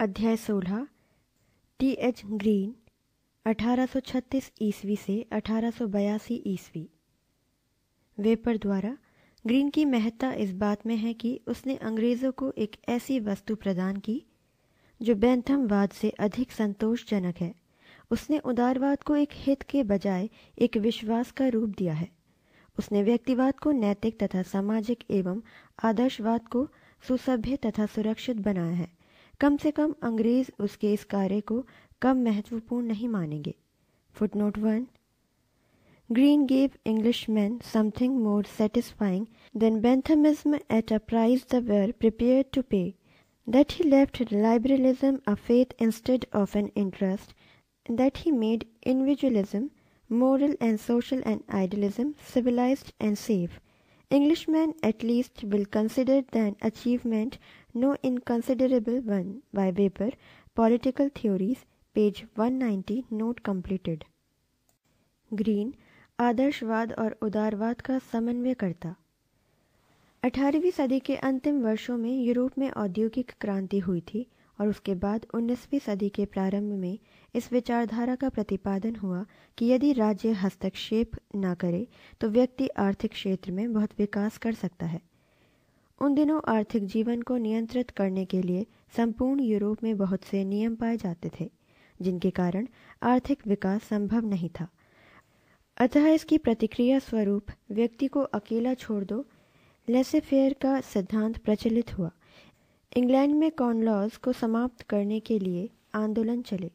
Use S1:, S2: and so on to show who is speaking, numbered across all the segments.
S1: अध्याय सोलह T H green 1836 ईस्वी से 1882 ईस्वी वेपर द्वारा ग्रीन की महत्ता इस बात में है कि उसने अंग्रेज़ों को एक ऐसी वस्तु प्रदान की जो बैंथमवाद से अधिक संतोषजनक है उसने उदारवाद को एक हित के बजाय एक विश्वास का रूप दिया है उसने व्यक्तिवाद को नैतिक तथा सामाजिक एवं आदर्शवाद को सुसभ्य तथा सुरक्षित बनाया है कम से कम अंग्रेज उसके इस कार्य को कम महत्वपूर्ण नहीं मानेंगे footnote one Green gave English man something more satisfying than Benthamism at a price they were prepare to pay that he left liberalism a faith instead of an interest that he made individualism moral and social and idealism civilise and safe English man at least will consider than achievement no inconsiderable one by Weber, Political Theories, page 190, note completed. Green आदर्शवाद और उदारवाद का समन्वय करता अठारहवीं सदी के अंतिम वर्षों में यूरोप में औद्योगिक क्रांति हुई थी और उसके बाद 19वीं सदी के प्रारंभ में इस विचारधारा का प्रतिपादन हुआ कि यदि राज्य हस्तक्षेप न करे तो व्यक्ति आर्थिक क्षेत्र में बहुत विकास कर सकता है उन दिनों आर्थिक जीवन को नियंत्रित करने के लिए संपूर्ण यूरोप में बहुत से नियम पाए जाते थे जिनके कारण आर्थिक विकास संभव नहीं था अतः इसकी प्रतिक्रिया स्वरूप व्यक्ति को अकेला छोड़ दो लेसेफेयर का सिद्धांत प्रचलित हुआ इंग्लैंड में कॉनलॉज को समाप्त करने के लिए आंदोलन चले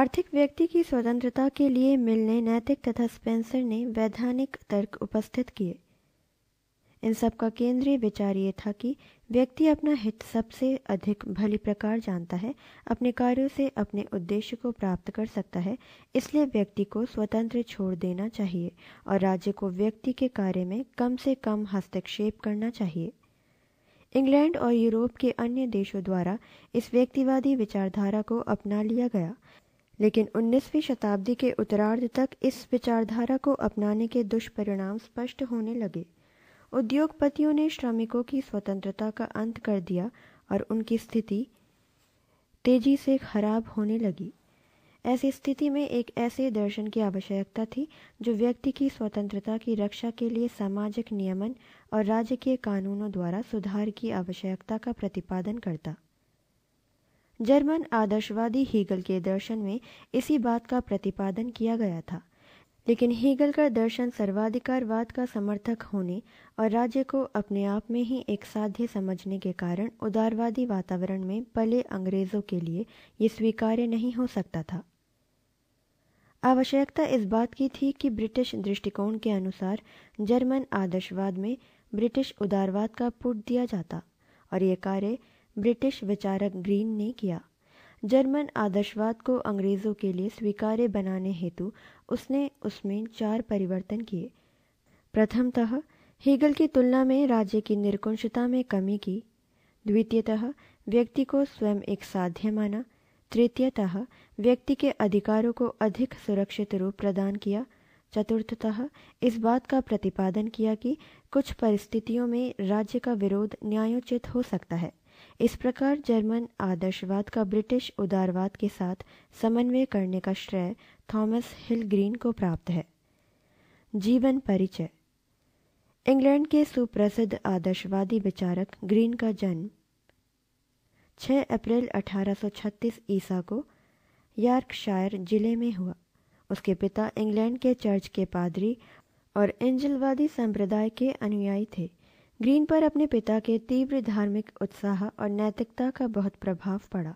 S1: आर्थिक व्यक्ति की स्वतंत्रता के लिए मिलने नैतिक तथा स्पेंसर ने वैधानिक तर्क उपस्थित किए इन सब का केंद्रीय विचार ये था कि व्यक्ति अपना हित सबसे अधिक भली प्रकार जानता है अपने कार्यों से अपने उद्देश्य को प्राप्त कर सकता है इसलिए व्यक्ति को स्वतंत्र छोड़ देना चाहिए और राज्य को व्यक्ति के कार्य में कम से कम हस्तक्षेप करना चाहिए इंग्लैंड और यूरोप के अन्य देशों द्वारा इस व्यक्तिवादी विचारधारा को अपना लिया गया लेकिन 19वीं शताब्दी के उत्तरार्ध तक इस विचारधारा को अपनाने के दुष्परिणाम स्पष्ट होने लगे उद्योगपतियों ने श्रमिकों की स्वतंत्रता का अंत कर दिया और उनकी स्थिति तेजी से खराब होने लगी ऐसी स्थिति में एक ऐसे दर्शन की आवश्यकता थी जो व्यक्ति की स्वतंत्रता की रक्षा के लिए सामाजिक नियमन और राज्य के कानूनों द्वारा सुधार की आवश्यकता का प्रतिपादन करता जर्मन आदर्शवादी हीगल के दर्शन में इसी बात का प्रतिपादन किया गया था लेकिन हीगल का दर्शन सर्वाधिकारवाद का समर्थक होने और राज्य को अपने आप में ही एक साध्य समझने के कारण उदारवादी वातावरण में पले अंग्रेजों के लिए ये स्वीकार्य नहीं हो सकता था आवश्यकता इस बात की थी कि ब्रिटिश दृष्टिकोण के अनुसार जर्मन आदर्शवाद में ब्रिटिश उदारवाद का पुट दिया जाता और ये कार्य ब्रिटिश विचारक ग्रीन ने किया जर्मन आदर्शवाद को अंग्रेजों के लिए स्वीकार्य बनाने हेतु उसने उसमें चार परिवर्तन किए प्रथमतः हीगल की तुलना में राज्य की निरकुंशता में कमी की द्वितीयतः व्यक्ति को स्वयं एक साध्य माना तृतीयतः व्यक्ति के अधिकारों को अधिक सुरक्षित रूप प्रदान किया चतुर्थतः इस बात का प्रतिपादन किया कि कुछ परिस्थितियों में राज्य का विरोध न्यायोचित हो सकता है इस प्रकार जर्मन आदर्शवाद का ब्रिटिश उदारवाद के साथ समन्वय करने का श्रेय थॉमस हिल ग्रीन को प्राप्त है जीवन परिचय इंग्लैंड के सुप्रसिद्ध आदर्शवादी विचारक ग्रीन का जन्म 6 अप्रैल 1836 ईसा को यार्कशायर जिले में हुआ उसके पिता इंग्लैंड के चर्च के पादरी और एंजलवादी संप्रदाय के अनुयायी थे ग्रीन पर अपने पिता के तीव्र धार्मिक उत्साह और नैतिकता का बहुत प्रभाव पड़ा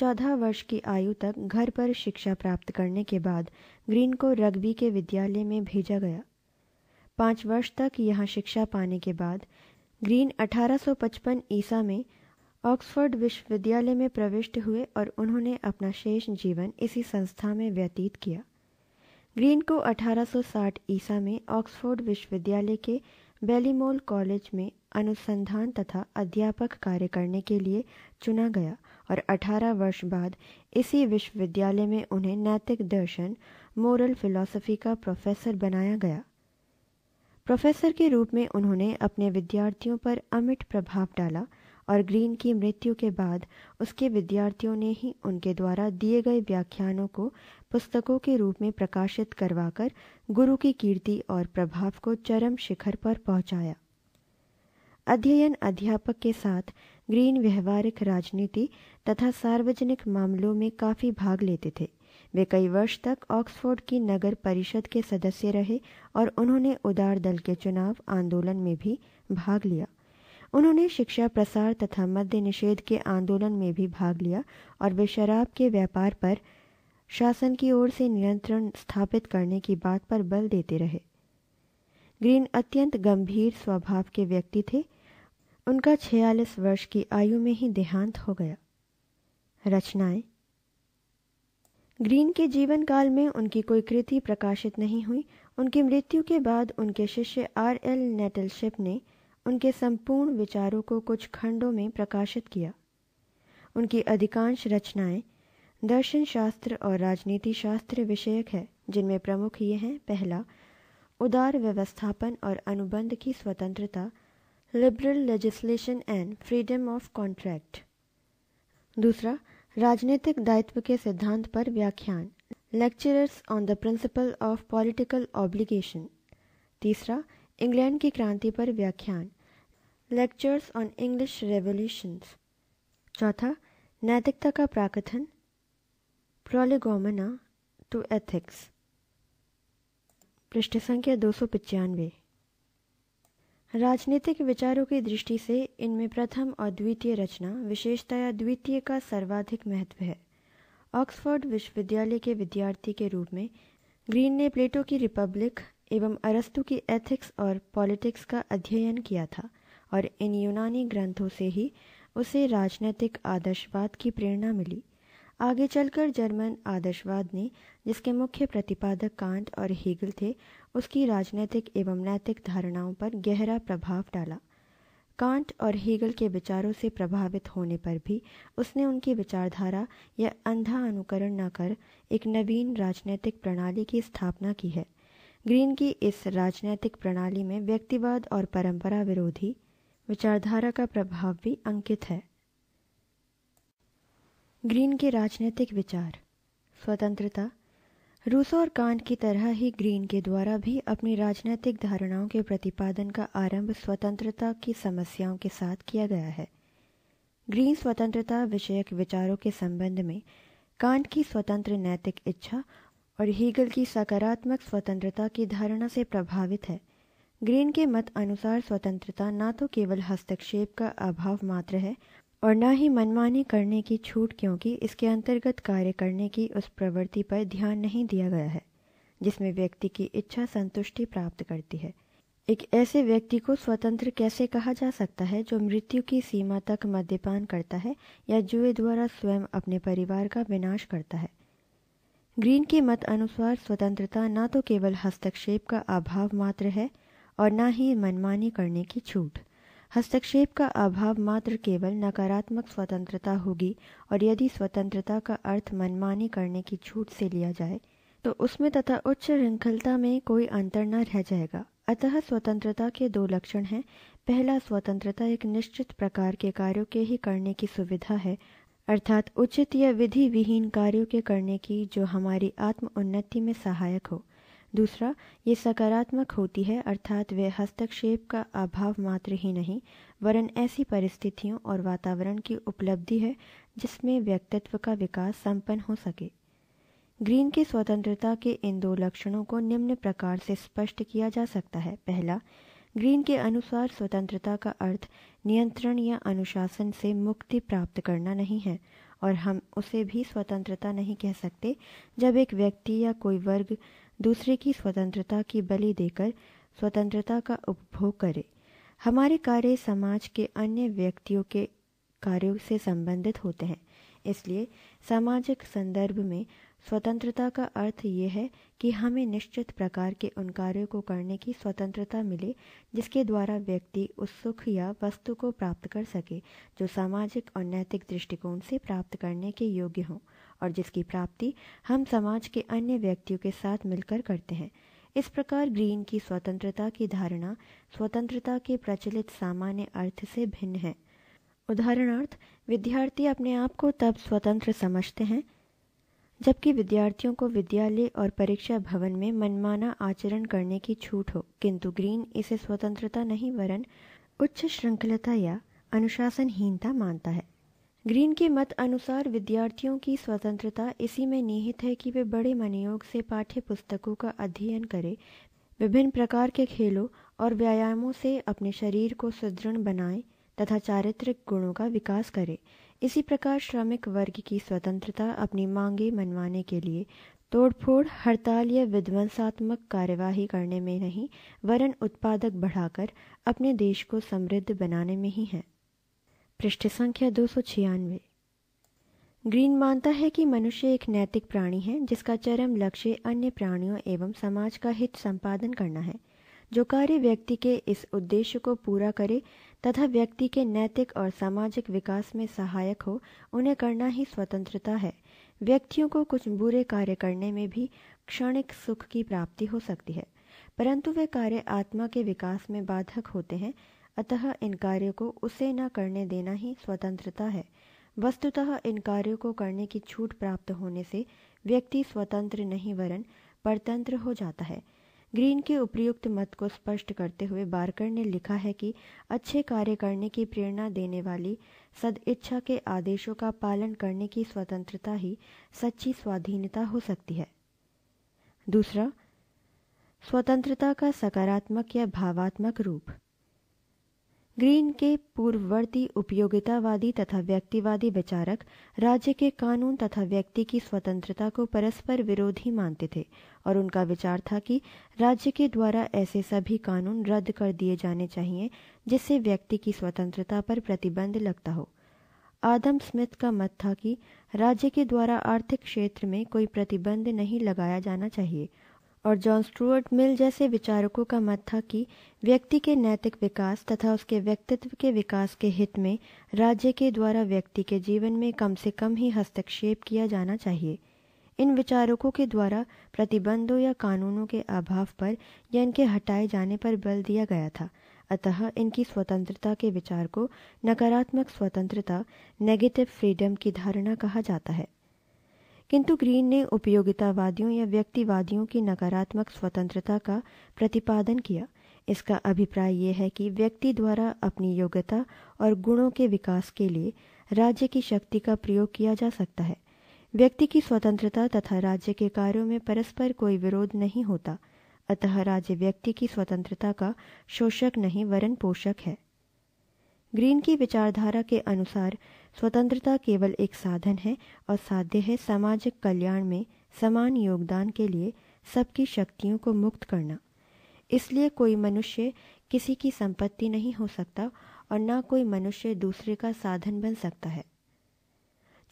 S1: चौदह वर्ष की आयु तक घर पर शिक्षा प्राप्त करने के बाद ग्रीन को रग्बी के विद्यालय में भेजा गया पाँच वर्ष तक यहाँ शिक्षा पाने के बाद ग्रीन 1855 ईसा में ऑक्सफोर्ड विश्वविद्यालय में प्रविष्ट हुए और उन्होंने अपना शेष जीवन इसी संस्था में व्यतीत किया ग्रीन को 1860 ईसा में ऑक्सफोर्ड विश्वविद्यालय के बेलीमोल कॉलेज में अनुसंधान तथा अध्यापक कार्य करने के लिए चुना गया और 18 वर्ष बाद इसी विश्वविद्यालय में उन्हें नैतिक दर्शन मोरल फिलॉसफी का प्रोफेसर बनाया गया प्रोफेसर के रूप में उन्होंने अपने विद्यार्थियों पर अमिट प्रभाव डाला और ग्रीन की मृत्यु के बाद उसके विद्यार्थियों ने ही उनके द्वारा दिए गए व्याख्यानों को पुस्तकों के रूप में प्रकाशित करवाकर गुरु की कीर्ति और प्रभाव को चरम शिखर पर पहुंचाया अध्ययन अध्यापक के साथ ग्रीन व्यवहारिक राजनीति तथा सार्वजनिक मामलों में काफी भाग लेते थे वे कई वर्ष तक ऑक्सफोर्ड की नगर परिषद के सदस्य रहे और उन्होंने उदार दल के चुनाव आंदोलन में भी भाग लिया उन्होंने शिक्षा प्रसार तथा मद्य निषेध के आंदोलन में भी भाग लिया और वे शराब के व्यापार पर शासन की ओर से नियंत्रण स्थापित करने की बात पर बल देते रहे ग्रीन अत्यंत गंभीर स्वभाव के व्यक्ति थे उनका छियालीस वर्ष की आयु में ही देहांत हो गया रचनाएं ग्रीन के जीवन काल में उनकी कोई कृति प्रकाशित नहीं हुई उनकी मृत्यु के बाद उनके शिष्य आर एल नेटलशिप ने उनके संपूर्ण विचारों को कुछ खंडों में प्रकाशित किया उनकी अधिकांश रचनाएं दर्शन शास्त्र और राजनीति शास्त्र विषयक है जिनमें प्रमुख ये हैं पहला उदार व्यवस्थापन और अनुबंध की स्वतंत्रता liberal legislation and freedom of contract दूसरा राजनीतिक दायित्व के सिद्धांत पर व्याख्यान lecturers on the principle of political obligation तीसरा इंग्लैंड की क्रांति पर व्याख्यान लेक्चर्स ऑन इंग्लिश रेवोल्यूशंस चौथा नैतिकता का प्राकथन प्रोलिगोमना टू एथिक्स पृष्ठ संख्या दो सौ पचानवे राजनीतिक विचारों की दृष्टि से इनमें प्रथम और द्वितीय रचना विशेषतया द्वितीय का सर्वाधिक महत्व है ऑक्सफोर्ड विश्वविद्यालय के विद्यार्थी के रूप में ग्रीन ने प्लेटो की रिपब्लिक एवं अरस्तु की एथिक्स और पॉलिटिक्स का अध्ययन किया था और इन यूनानी ग्रंथों से ही उसे राजनीतिक आदर्शवाद की प्रेरणा मिली आगे चलकर जर्मन आदर्शवाद ने जिसके मुख्य प्रतिपादक कांट और हेगल थे उसकी राजनीतिक एवं नैतिक धारणाओं पर गहरा प्रभाव डाला कांट और हीगल के विचारों से प्रभावित होने पर भी उसने उनकी विचारधारा या अंधा अनुकरण न कर एक नवीन राजनीतिक प्रणाली की स्थापना की है ग्रीन की इस राजनीतिक प्रणाली में व्यक्तिवाद और परंपरा विरोधी विचारधारा का प्रभाव भी अंकित है ग्रीन के राजनीतिक विचार स्वतंत्रता रूसो और कांट की तरह ही ग्रीन के द्वारा भी अपनी राजनीतिक धारणाओं के प्रतिपादन का आरंभ स्वतंत्रता की समस्याओं के साथ किया गया है ग्रीन स्वतंत्रता विषयक विचारों के संबंध में कांट की स्वतंत्र नैतिक इच्छा और हीगल की सकारात्मक स्वतंत्रता की धारणा से प्रभावित है ग्रीन के मत अनुसार स्वतंत्रता न तो केवल हस्तक्षेप का अभाव मात्र है और न ही मनमानी करने की छूट क्योंकि इसके अंतर्गत कार्य करने की उस प्रवृत्ति पर ध्यान नहीं दिया गया है जिसमें व्यक्ति की इच्छा संतुष्टि प्राप्त करती है एक ऐसे व्यक्ति को स्वतंत्र कैसे कहा जा सकता है जो मृत्यु की सीमा तक मद्यपान करता है या जुए द्वारा स्वयं अपने परिवार का विनाश करता है ग्रीन के मत अनुसार स्वतंत्रता न तो केवल हस्तक्षेप का अभाव मात्र है और न ही मनमानी करने की छूट हस्तक्षेप का अभाव मात्र केवल नकारात्मक स्वतंत्रता होगी और यदि स्वतंत्रता का अर्थ मनमानी करने की छूट से लिया जाए तो उसमें तथा उच्च श्रृंखलता में कोई अंतर न रह जाएगा अतः स्वतंत्रता के दो लक्षण हैं पहला स्वतंत्रता एक निश्चित प्रकार के कार्यों के ही करने की सुविधा है अर्थात उचित या विधि विहीन कार्यों के करने की जो हमारी आत्म उन्नति में सहायक हो दूसरा ये सकारात्मक होती है अर्थात वे हस्तक्षेप का अभाव मात्र ही नहीं वरन ऐसी परिस्थितियों और वातावरण की उपलब्धि है जिसमें व्यक्तित्व का विकास संपन्न हो सके ग्रीन की स्वतंत्रता के इन दो लक्षणों को निम्न प्रकार से स्पष्ट किया जा सकता है पहला ग्रीन के अनुसार स्वतंत्रता का अर्थ नियंत्रण या अनुशासन से मुक्ति प्राप्त करना नहीं है और हम उसे भी स्वतंत्रता नहीं कह सकते जब एक व्यक्ति या कोई वर्ग दूसरे की स्वतंत्रता की बलि देकर स्वतंत्रता का उपभोग करे हमारे कार्य समाज के अन्य व्यक्तियों के कार्यों से संबंधित होते हैं इसलिए सामाजिक संदर्भ में स्वतंत्रता का अर्थ ये है कि हमें निश्चित प्रकार के उन कार्यों को करने की स्वतंत्रता मिले जिसके द्वारा व्यक्ति उस सुख या वस्तु को प्राप्त कर सके जो सामाजिक और नैतिक दृष्टिकोण से प्राप्त करने के योग्य हों और जिसकी प्राप्ति हम समाज के अन्य व्यक्तियों के साथ मिलकर करते हैं इस प्रकार ग्रीन की स्वतंत्रता की धारणा स्वतंत्रता के प्रचलित सामान्य अर्थ से भिन्न है उदाहरणार्थ विद्यार्थी अपने आप को तब स्वतंत्र समझते हैं जबकि विद्यार्थियों को विद्यालय और परीक्षा भवन में मनमाना आचरण करने की छूट हो किंतु ग्रीन इसे स्वतंत्रता नहीं वरन उच्च श्रृंखलता या अनुशासनहीनता मानता है ग्रीन के मत अनुसार विद्यार्थियों की स्वतंत्रता इसी में निहित है कि वे बड़े मनोयोग से पाठ्य पुस्तकों का अध्ययन करें विभिन्न प्रकार के खेलों और व्यायामों से अपने शरीर को सुदृढ़ बनाएं तथा चारित्रिक गुणों का विकास करें इसी प्रकार श्रमिक वर्ग की स्वतंत्रता अपनी मांगे मनवाने के लिए तोड़फोड़ हड़ताल या विध्वंसात्मक कार्यवाही करने में नहीं वरन उत्पादक बढ़ाकर अपने देश को समृद्ध बनाने में ही है पृष्ठ संख्या दो सौ छियानवे ग्रीन मानता है कि मनुष्य एक नैतिक प्राणी है जिसका चरम लक्ष्य अन्य प्राणियों एवं समाज का हित संपादन करना है जो कार्य व्यक्ति के इस उद्देश्य को पूरा करे तथा व्यक्ति के नैतिक और सामाजिक विकास में सहायक हो उन्हें करना ही स्वतंत्रता है व्यक्तियों को कुछ बुरे कार्य करने में भी क्षणिक सुख की प्राप्ति हो सकती है परंतु वे कार्य आत्मा के विकास में बाधक होते हैं अतः इन कार्यों को उसे न करने देना ही स्वतंत्रता है वस्तुतः इन कार्यों को करने की छूट प्राप्त होने से व्यक्ति स्वतंत्र नहीं वरन परतंत्र हो जाता है ग्रीन के उपयुक्त मत को स्पष्ट करते हुए बारकर ने लिखा है कि अच्छे कार्य करने की प्रेरणा देने वाली सदइच्छा के आदेशों का पालन करने की स्वतंत्रता ही सच्ची स्वाधीनता हो सकती है दूसरा स्वतंत्रता का सकारात्मक या भावात्मक रूप ग्रीन के पूर्ववर्ती उपयोगितावादी तथा व्यक्तिवादी विचारक राज्य के कानून तथा व्यक्ति की स्वतंत्रता को परस्पर विरोधी मानते थे और उनका विचार था कि राज्य के द्वारा ऐसे सभी कानून रद्द कर दिए जाने चाहिए जिससे व्यक्ति की स्वतंत्रता पर प्रतिबंध लगता हो आदम स्मिथ का मत था कि राज्य के द्वारा आर्थिक क्षेत्र में कोई प्रतिबंध नहीं लगाया जाना चाहिए और जॉन स्टुअर्ट मिल जैसे विचारकों का मत था कि व्यक्ति के नैतिक विकास तथा उसके व्यक्तित्व के विकास के हित में राज्य के द्वारा व्यक्ति के जीवन में कम से कम ही हस्तक्षेप किया जाना चाहिए इन विचारकों के द्वारा प्रतिबंधों या कानूनों के अभाव पर या इनके हटाए जाने पर बल दिया गया था अतः इनकी स्वतंत्रता के विचार को नकारात्मक स्वतंत्रता नेगेटिव फ्रीडम की धारणा कहा जाता है किंतु ग्रीन ने उपयोगितावादियों या व्यक्तिवादियों की नकारात्मक स्वतंत्रता का प्रतिपादन किया इसका अभिप्राय यह है कि व्यक्ति द्वारा अपनी योग्यता और गुणों के विकास के लिए राज्य की शक्ति का प्रयोग किया जा सकता है व्यक्ति की स्वतंत्रता तथा राज्य के कार्यों में परस्पर कोई विरोध नहीं होता अतः राज्य व्यक्ति की स्वतंत्रता का शोषक नहीं वरण पोषक है ग्रीन की विचारधारा के अनुसार स्वतंत्रता केवल एक साधन है और साध्य है सामाजिक कल्याण में समान योगदान के लिए सबकी शक्तियों को मुक्त करना इसलिए कोई मनुष्य किसी की संपत्ति नहीं हो सकता और ना कोई मनुष्य दूसरे का साधन बन सकता है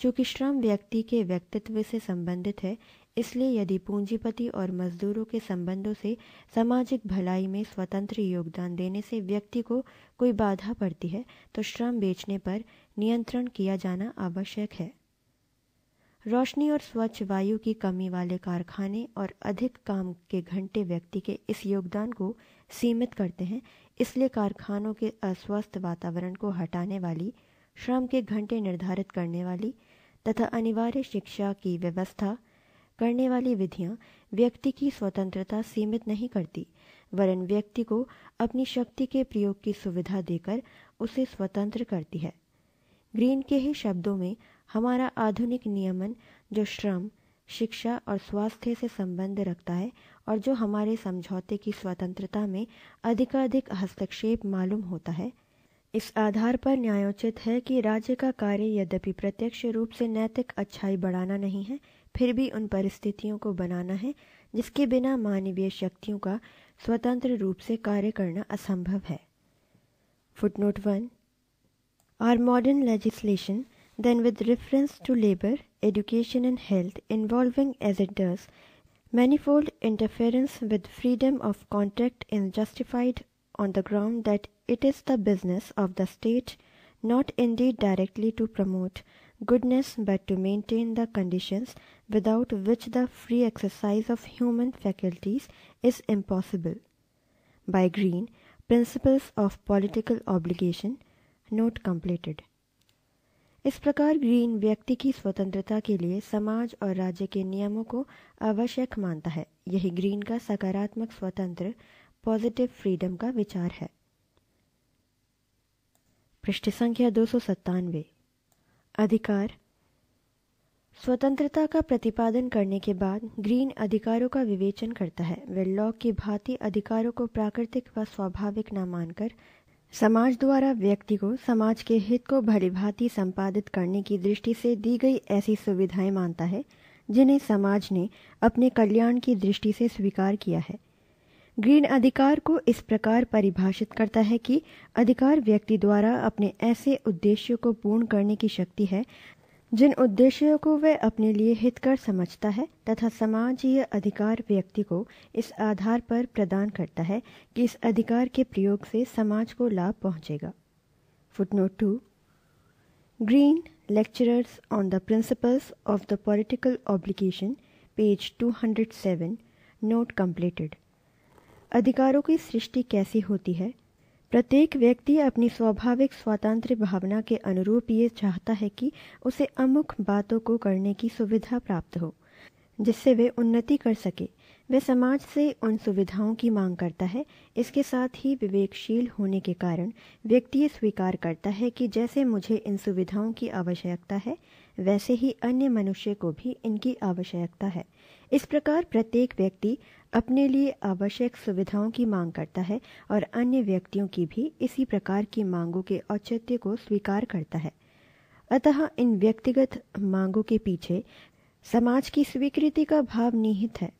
S1: चूंकि श्रम व्यक्ति के व्यक्तित्व से संबंधित है इसलिए यदि पूंजीपति और मजदूरों के संबंधों से सामाजिक भलाई में स्वतंत्र योगदान देने से व्यक्ति को कोई बाधा पड़ती है तो श्रम बेचने पर नियंत्रण किया जाना आवश्यक है रोशनी और स्वच्छ वायु की कमी वाले कारखाने और अधिक काम के घंटे व्यक्ति के इस योगदान को सीमित करते हैं इसलिए कारखानों के अस्वस्थ वातावरण को हटाने वाली श्रम के घंटे निर्धारित करने वाली तथा अनिवार्य शिक्षा की व्यवस्था करने वाली विधियां व्यक्ति की स्वतंत्रता सीमित नहीं करती वरन व्यक्ति को अपनी शक्ति के प्रयोग की सुविधा देकर उसे स्वतंत्र करती है ग्रीन के ही शब्दों में हमारा आधुनिक नियमन जो श्रम शिक्षा और स्वास्थ्य से संबंध रखता है और जो हमारे समझौते की स्वतंत्रता में अधिकाधिक हस्तक्षेप मालूम होता है इस आधार पर न्यायोचित है कि राज्य का कार्य यद्यपि प्रत्यक्ष रूप से नैतिक अच्छाई बढ़ाना नहीं है फिर भी उन परिस्थितियों को बनाना है जिसके बिना मानवीय शक्तियों का स्वतंत्र रूप से कार्य करना असंभव है footnote one Our modern legislation, then, with reference to labor, education, and health, involving as it does manifold interference with freedom of contract, is justified on the ground that it is the business of the state, not indeed directly to promote goodness, but to maintain the conditions without which the free exercise of human faculties is impossible. By Green, Principles of Political Obligation, note completed इस प्रकार green व्यक्ति की स्वतंत्रता के लिए समाज और राज्य के नियमों को आवश्यक मानता है यही ग्रीन का सकारात्मक स्वतंत्र पॉजिटिव फ्रीडम का विचार है पृष्ठ संख्या दो अधिकार स्वतंत्रता का प्रतिपादन करने के बाद ग्रीन अधिकारों का विवेचन करता है वे लॉ की भांति अधिकारों को प्राकृतिक व स्वाभाविक न मानकर समाज द्वारा व्यक्ति को समाज के हित को भलीभांति संपादित करने की दृष्टि से दी गई ऐसी सुविधाएं मानता है जिन्हें समाज ने अपने कल्याण की दृष्टि से स्वीकार किया है ग्रीन अधिकार को इस प्रकार परिभाषित करता है कि अधिकार व्यक्ति द्वारा अपने ऐसे उद्देश्यों को पूर्ण करने की शक्ति है जिन उद्देश्यों को वह अपने लिए हितकर समझता है तथा समाज यह अधिकार व्यक्ति को इस आधार पर प्रदान करता है कि इस अधिकार के प्रयोग से समाज को लाभ पहुंचेगा footnote two Green lecturers on the principles of the political obligation page 207 note completed अधिकारों की सृष्टि कैसी होती है प्रत्येक व्यक्ति अपनी स्वाभाविक स्वतंत्र भावना के अनुरूप ये चाहता है कि उसे अमुख बातों को करने की सुविधा प्राप्त हो जिससे वे उन्नति कर सके वह समाज से उन सुविधाओं की मांग करता है इसके साथ ही विवेकशील होने के कारण व्यक्ति ये स्वीकार करता है कि जैसे मुझे इन सुविधाओं की आवश्यकता है वैसे ही अन्य मनुष्य को भी इनकी आवश्यकता है इस प्रकार प्रत्येक व्यक्ति अपने लिए आवश्यक सुविधाओं की मांग करता है और अन्य व्यक्तियों की भी इसी प्रकार की मांगों के औचित्य को स्वीकार करता है अतः इन व्यक्तिगत मांगों के पीछे समाज की स्वीकृति का भाव निहित है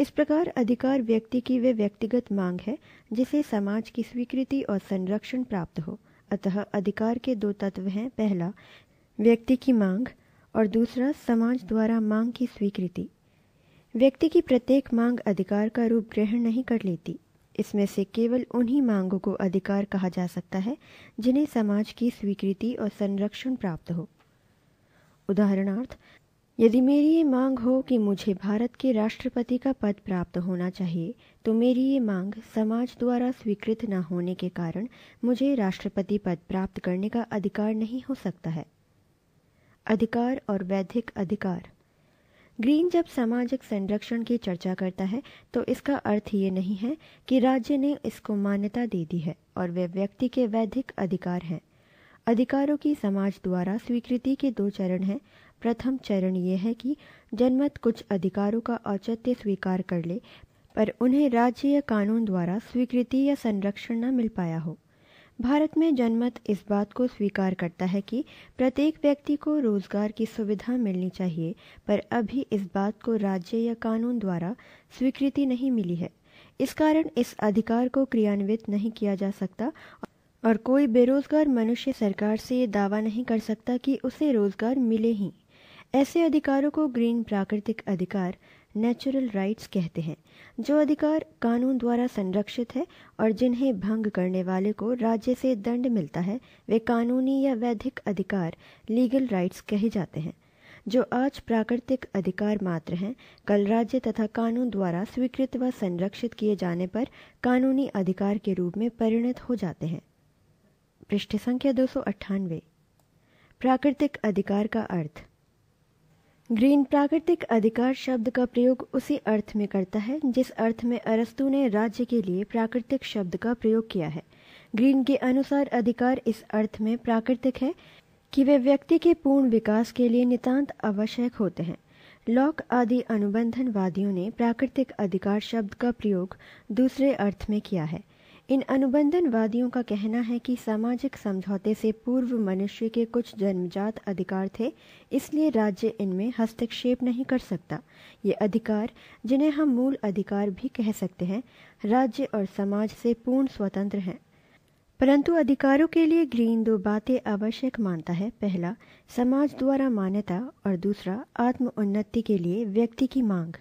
S1: इस प्रकार अधिकार व्यक्ति की वे व्यक्तिगत मांग है जिसे समाज की स्वीकृति और संरक्षण प्राप्त हो अतः अधिकार के दो तत्व हैं पहला व्यक्ति की मांग और दूसरा समाज द्वारा मांग की स्वीकृति व्यक्ति की प्रत्येक मांग अधिकार का रूप ग्रहण नहीं कर लेती इसमें से केवल उन्हीं मांगों को अधिकार कहा जा सकता है जिन्हें समाज की स्वीकृति और संरक्षण प्राप्त हो उदाहरणार्थ यदि मेरी ये मांग हो कि मुझे भारत के राष्ट्रपति का पद प्राप्त होना चाहिए तो मेरी ये मांग समाज द्वारा स्वीकृत न होने के कारण मुझे राष्ट्रपति पद प्राप्त करने का अधिकार नहीं हो सकता है अधिकार और वैधिक अधिकार ग्रीन जब सामाजिक संरक्षण की चर्चा करता है तो इसका अर्थ ये नहीं है कि राज्य ने इसको मान्यता दे दी है और वे व्यक्ति के वैधिक अधिकार हैं अधिकारों की समाज द्वारा स्वीकृति के दो चरण हैं प्रथम चरण ये है कि जनमत कुछ अधिकारों का औचित्य स्वीकार कर ले पर उन्हें राज्य या कानून द्वारा स्वीकृति या संरक्षण न मिल पाया हो भारत में जनमत इस बात को स्वीकार करता है कि प्रत्येक व्यक्ति को रोजगार की सुविधा मिलनी चाहिए पर अभी इस बात को राज्य या कानून द्वारा स्वीकृति नहीं मिली है इस कारण इस अधिकार को क्रियान्वित नहीं किया जा सकता और कोई बेरोजगार मनुष्य सरकार से ये दावा नहीं कर सकता कि उसे रोजगार मिले ही ऐसे अधिकारों को ग्रीन प्राकृतिक अधिकार नेचुरल राइट्स कहते हैं जो अधिकार कानून द्वारा संरक्षित है और जिन्हें भंग करने वाले को राज्य से दंड मिलता है वे कानूनी या वैधिक अधिकार लीगल राइट्स कहे जाते हैं जो आज प्राकृतिक अधिकार मात्र हैं कल राज्य तथा कानून द्वारा स्वीकृत व संरक्षित किए जाने पर कानूनी अधिकार के रूप में परिणत हो जाते हैं पृष्ठ संख्या दो प्राकृतिक अधिकार का अर्थ ग्रीन प्राकृतिक अधिकार शब्द का प्रयोग उसी अर्थ में करता है जिस अर्थ में अरस्तु ने राज्य के लिए प्राकृतिक शब्द का प्रयोग किया है ग्रीन के अनुसार अधिकार इस अर्थ में प्राकृतिक है कि वे व्यक्ति के पूर्ण विकास के लिए नितांत आवश्यक होते हैं लॉक आदि अनुबंधनवादियों ने प्राकृतिक अधिकार शब्द का प्रयोग दूसरे अर्थ में किया है इन अनुबंधनवादियों का कहना है कि सामाजिक समझौते से पूर्व मनुष्य के कुछ जन्मजात अधिकार थे इसलिए राज्य इनमें हस्तक्षेप नहीं कर सकता ये अधिकार जिन्हें हम मूल अधिकार भी कह सकते हैं राज्य और समाज से पूर्ण स्वतंत्र हैं परंतु अधिकारों के लिए ग्रीन दो बातें आवश्यक मानता है पहला समाज द्वारा मान्यता और दूसरा आत्म उन्नति के लिए व्यक्ति की मांग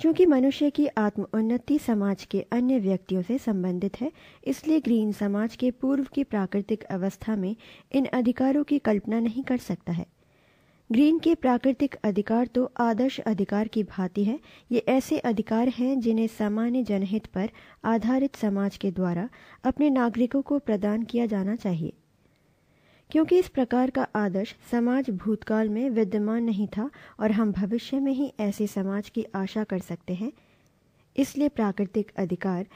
S1: चूंकि मनुष्य की आत्मोन्नति समाज के अन्य व्यक्तियों से संबंधित है इसलिए ग्रीन समाज के पूर्व की प्राकृतिक अवस्था में इन अधिकारों की कल्पना नहीं कर सकता है ग्रीन के प्राकृतिक अधिकार तो आदर्श अधिकार की भांति है ये ऐसे अधिकार हैं जिन्हें सामान्य जनहित पर आधारित समाज के द्वारा अपने नागरिकों को प्रदान किया जाना चाहिए क्योंकि इस प्रकार का आदर्श समाज भूतकाल में विद्यमान नहीं था और हम भविष्य में ही ऐसे समाज की आशा कर सकते हैं इसलिए प्राकृतिक अधिकार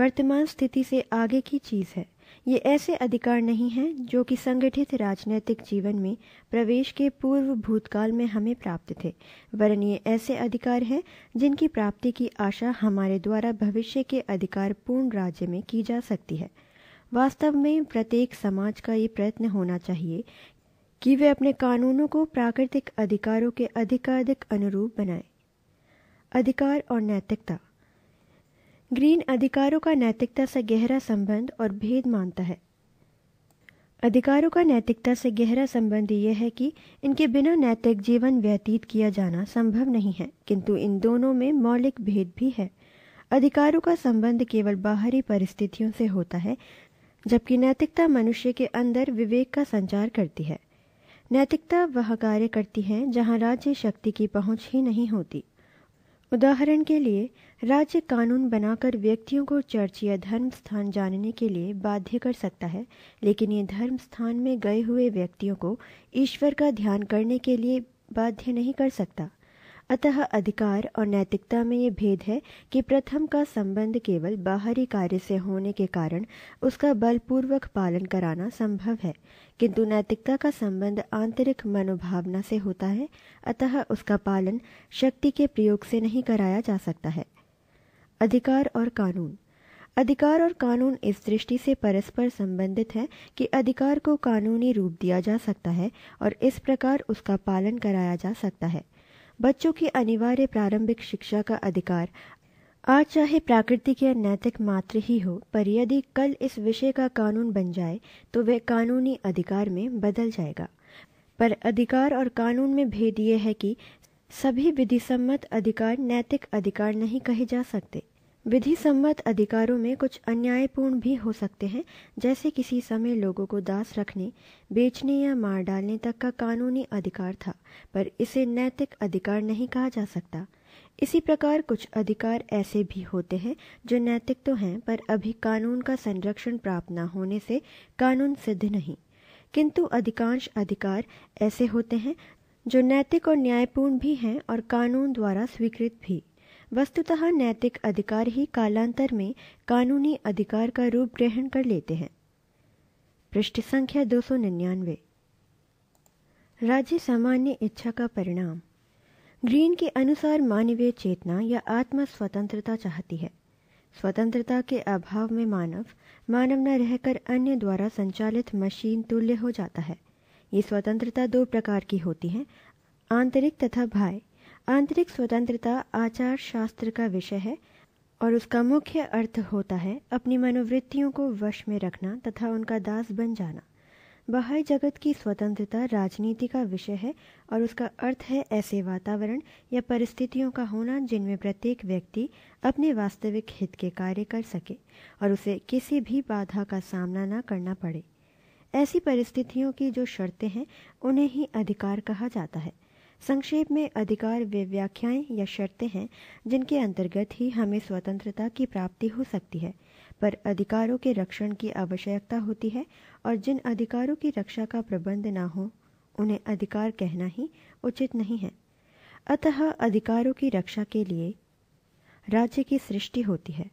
S1: वर्तमान स्थिति से आगे की चीज है ये ऐसे अधिकार नहीं हैं जो कि संगठित राजनैतिक जीवन में प्रवेश के पूर्व भूतकाल में हमें प्राप्त थे वरन ये ऐसे अधिकार हैं जिनकी प्राप्ति की आशा हमारे द्वारा भविष्य के अधिकार पूर्ण राज्य में की जा सकती है वास्तव में प्रत्येक समाज का ये प्रयत्न होना चाहिए कि वे अपने कानूनों को प्राकृतिक अधिकारों के अधिकाधिक अनुरूप बनाएं अधिकार और नैतिकता ग्रीन अधिकारों का नैतिकता से गहरा संबंध और भेद मानता है अधिकारों का नैतिकता से गहरा संबंध यह है कि इनके बिना नैतिक जीवन व्यतीत किया जाना संभव नहीं है किंतु इन दोनों में मौलिक भेद भी है अधिकारों का संबंध केवल बाहरी परिस्थितियों से होता है जबकि नैतिकता मनुष्य के अंदर विवेक का संचार करती है नैतिकता वह कार्य करती है जहाँ राज्य शक्ति की पहुँच ही नहीं होती उदाहरण के लिए राज्य कानून बनाकर व्यक्तियों को चर्च या धर्म स्थान जानने के लिए बाध्य कर सकता है लेकिन ये धर्म स्थान में गए हुए व्यक्तियों को ईश्वर का ध्यान करने के लिए बाध्य नहीं कर सकता अतः अधिकार और नैतिकता में ये भेद है कि प्रथम का संबंध केवल बाहरी कार्य से होने के कारण उसका बलपूर्वक पालन कराना संभव है किंतु नैतिकता का संबंध आंतरिक मनोभावना से होता है अतः उसका पालन शक्ति के प्रयोग से नहीं कराया जा सकता है अधिकार और कानून अधिकार और कानून इस दृष्टि से परस्पर संबंधित है कि अधिकार को कानूनी रूप दिया जा सकता है और इस प्रकार उसका पालन कराया जा सकता है बच्चों की अनिवार्य प्रारंभिक शिक्षा का अधिकार आज चाहे प्राकृतिक या नैतिक मात्र ही हो पर यदि कल इस विषय का कानून बन जाए तो वह कानूनी अधिकार में बदल जाएगा पर अधिकार और कानून में भेद ये है कि सभी विधिसम्मत अधिकार नैतिक अधिकार नहीं कहे जा सकते विधि सम्मत अधिकारों में कुछ अन्यायपूर्ण भी हो सकते हैं जैसे किसी समय लोगों को दास रखने बेचने या मार डालने तक का कानूनी अधिकार था पर इसे नैतिक अधिकार नहीं कहा जा सकता इसी प्रकार कुछ अधिकार ऐसे भी होते हैं जो नैतिक तो हैं पर अभी कानून का संरक्षण प्राप्त न होने से कानून सिद्ध नहीं किंतु अधिकांश अधिकार ऐसे होते हैं जो नैतिक और न्यायपूर्ण भी हैं और कानून द्वारा स्वीकृत भी वस्तुतः नैतिक अधिकार ही कालांतर में कानूनी अधिकार का रूप ग्रहण कर लेते हैं पृष्ठ संख्या निन्यानवे राज्य सामान्य इच्छा का परिणाम ग्रीन के अनुसार मानवीय चेतना या आत्म स्वतंत्रता चाहती है स्वतंत्रता के अभाव में मानव मानव न रहकर अन्य द्वारा संचालित मशीन तुल्य हो जाता है ये स्वतंत्रता दो प्रकार की होती है आंतरिक तथा भाई आंतरिक स्वतंत्रता आचार शास्त्र का विषय है और उसका मुख्य अर्थ होता है अपनी मनोवृत्तियों को वश में रखना तथा उनका दास बन जाना बाह्य जगत की स्वतंत्रता राजनीति का विषय है और उसका अर्थ है ऐसे वातावरण या परिस्थितियों का होना जिनमें प्रत्येक व्यक्ति अपने वास्तविक हित के कार्य कर सके और उसे किसी भी बाधा का सामना न करना पड़े ऐसी परिस्थितियों की जो शर्तें हैं उन्हें ही अधिकार कहा जाता है संक्षेप में अधिकार वे व्याख्याएं या शर्तें हैं जिनके अंतर्गत ही हमें स्वतंत्रता की प्राप्ति हो सकती है पर अधिकारों के रक्षण की आवश्यकता होती है और जिन अधिकारों की रक्षा का प्रबंध ना हो उन्हें अधिकार कहना ही उचित नहीं है अतः अधिकारों की रक्षा के लिए राज्य की सृष्टि होती है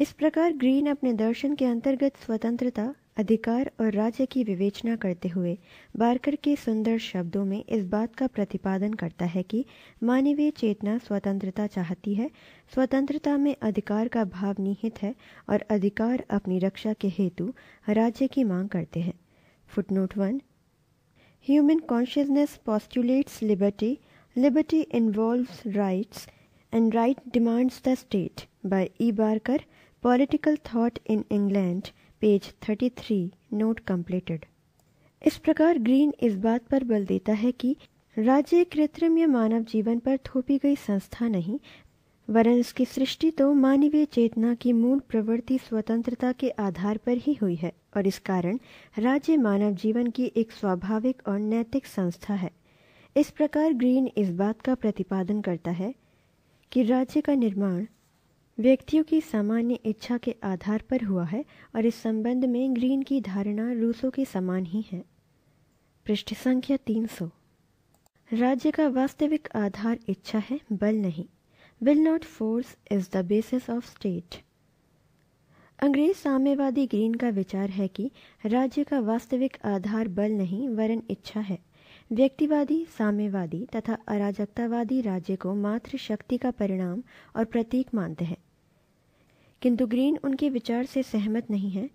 S1: इस प्रकार ग्रीन अपने दर्शन के अंतर्गत स्वतंत्रता अधिकार और राज्य की विवेचना करते हुए बारकर के सुंदर शब्दों में इस बात का प्रतिपादन करता है कि मानवीय चेतना स्वतंत्रता चाहती है स्वतंत्रता में अधिकार का भाव निहित है और अधिकार अपनी रक्षा के हेतु राज्य की मांग करते हैं footnote one human consciousness postulates liberty liberty involve rights and right demands the state by E Barker political thought in England page 33 note completed इस प्रकार ग्रीन इस बात पर बल देता है कि राज्य कृत्रिम या मानव जीवन पर थोपी गई संस्था नहीं वरन उसकी सृष्टि तो मानवीय चेतना की मूल प्रवृत्ति स्वतंत्रता के आधार पर ही हुई है और इस कारण राज्य मानव जीवन की एक स्वाभाविक और नैतिक संस्था है इस प्रकार ग्रीन इस बात का प्रतिपादन करता है कि राज्य का निर्माण व्यक्तियों की सामान्य इच्छा के आधार पर हुआ है और इस संबंध में ग्रीन की धारणा रूसों के समान ही है पृष्ठ संख्या 300 राज्य का वास्तविक आधार इच्छा है बल नहीं will not force is the basis of state अंग्रेज साम्यवादी ग्रीन का विचार है कि राज्य का वास्तविक आधार बल नहीं वरन इच्छा है व्यक्तिवादी साम्यवादी तथा अराजकतावादी राज्य को मात्र शक्ति का परिणाम और प्रतीक मानते हैं किंतु ग्रीन उनके विचार से सहमत नहीं है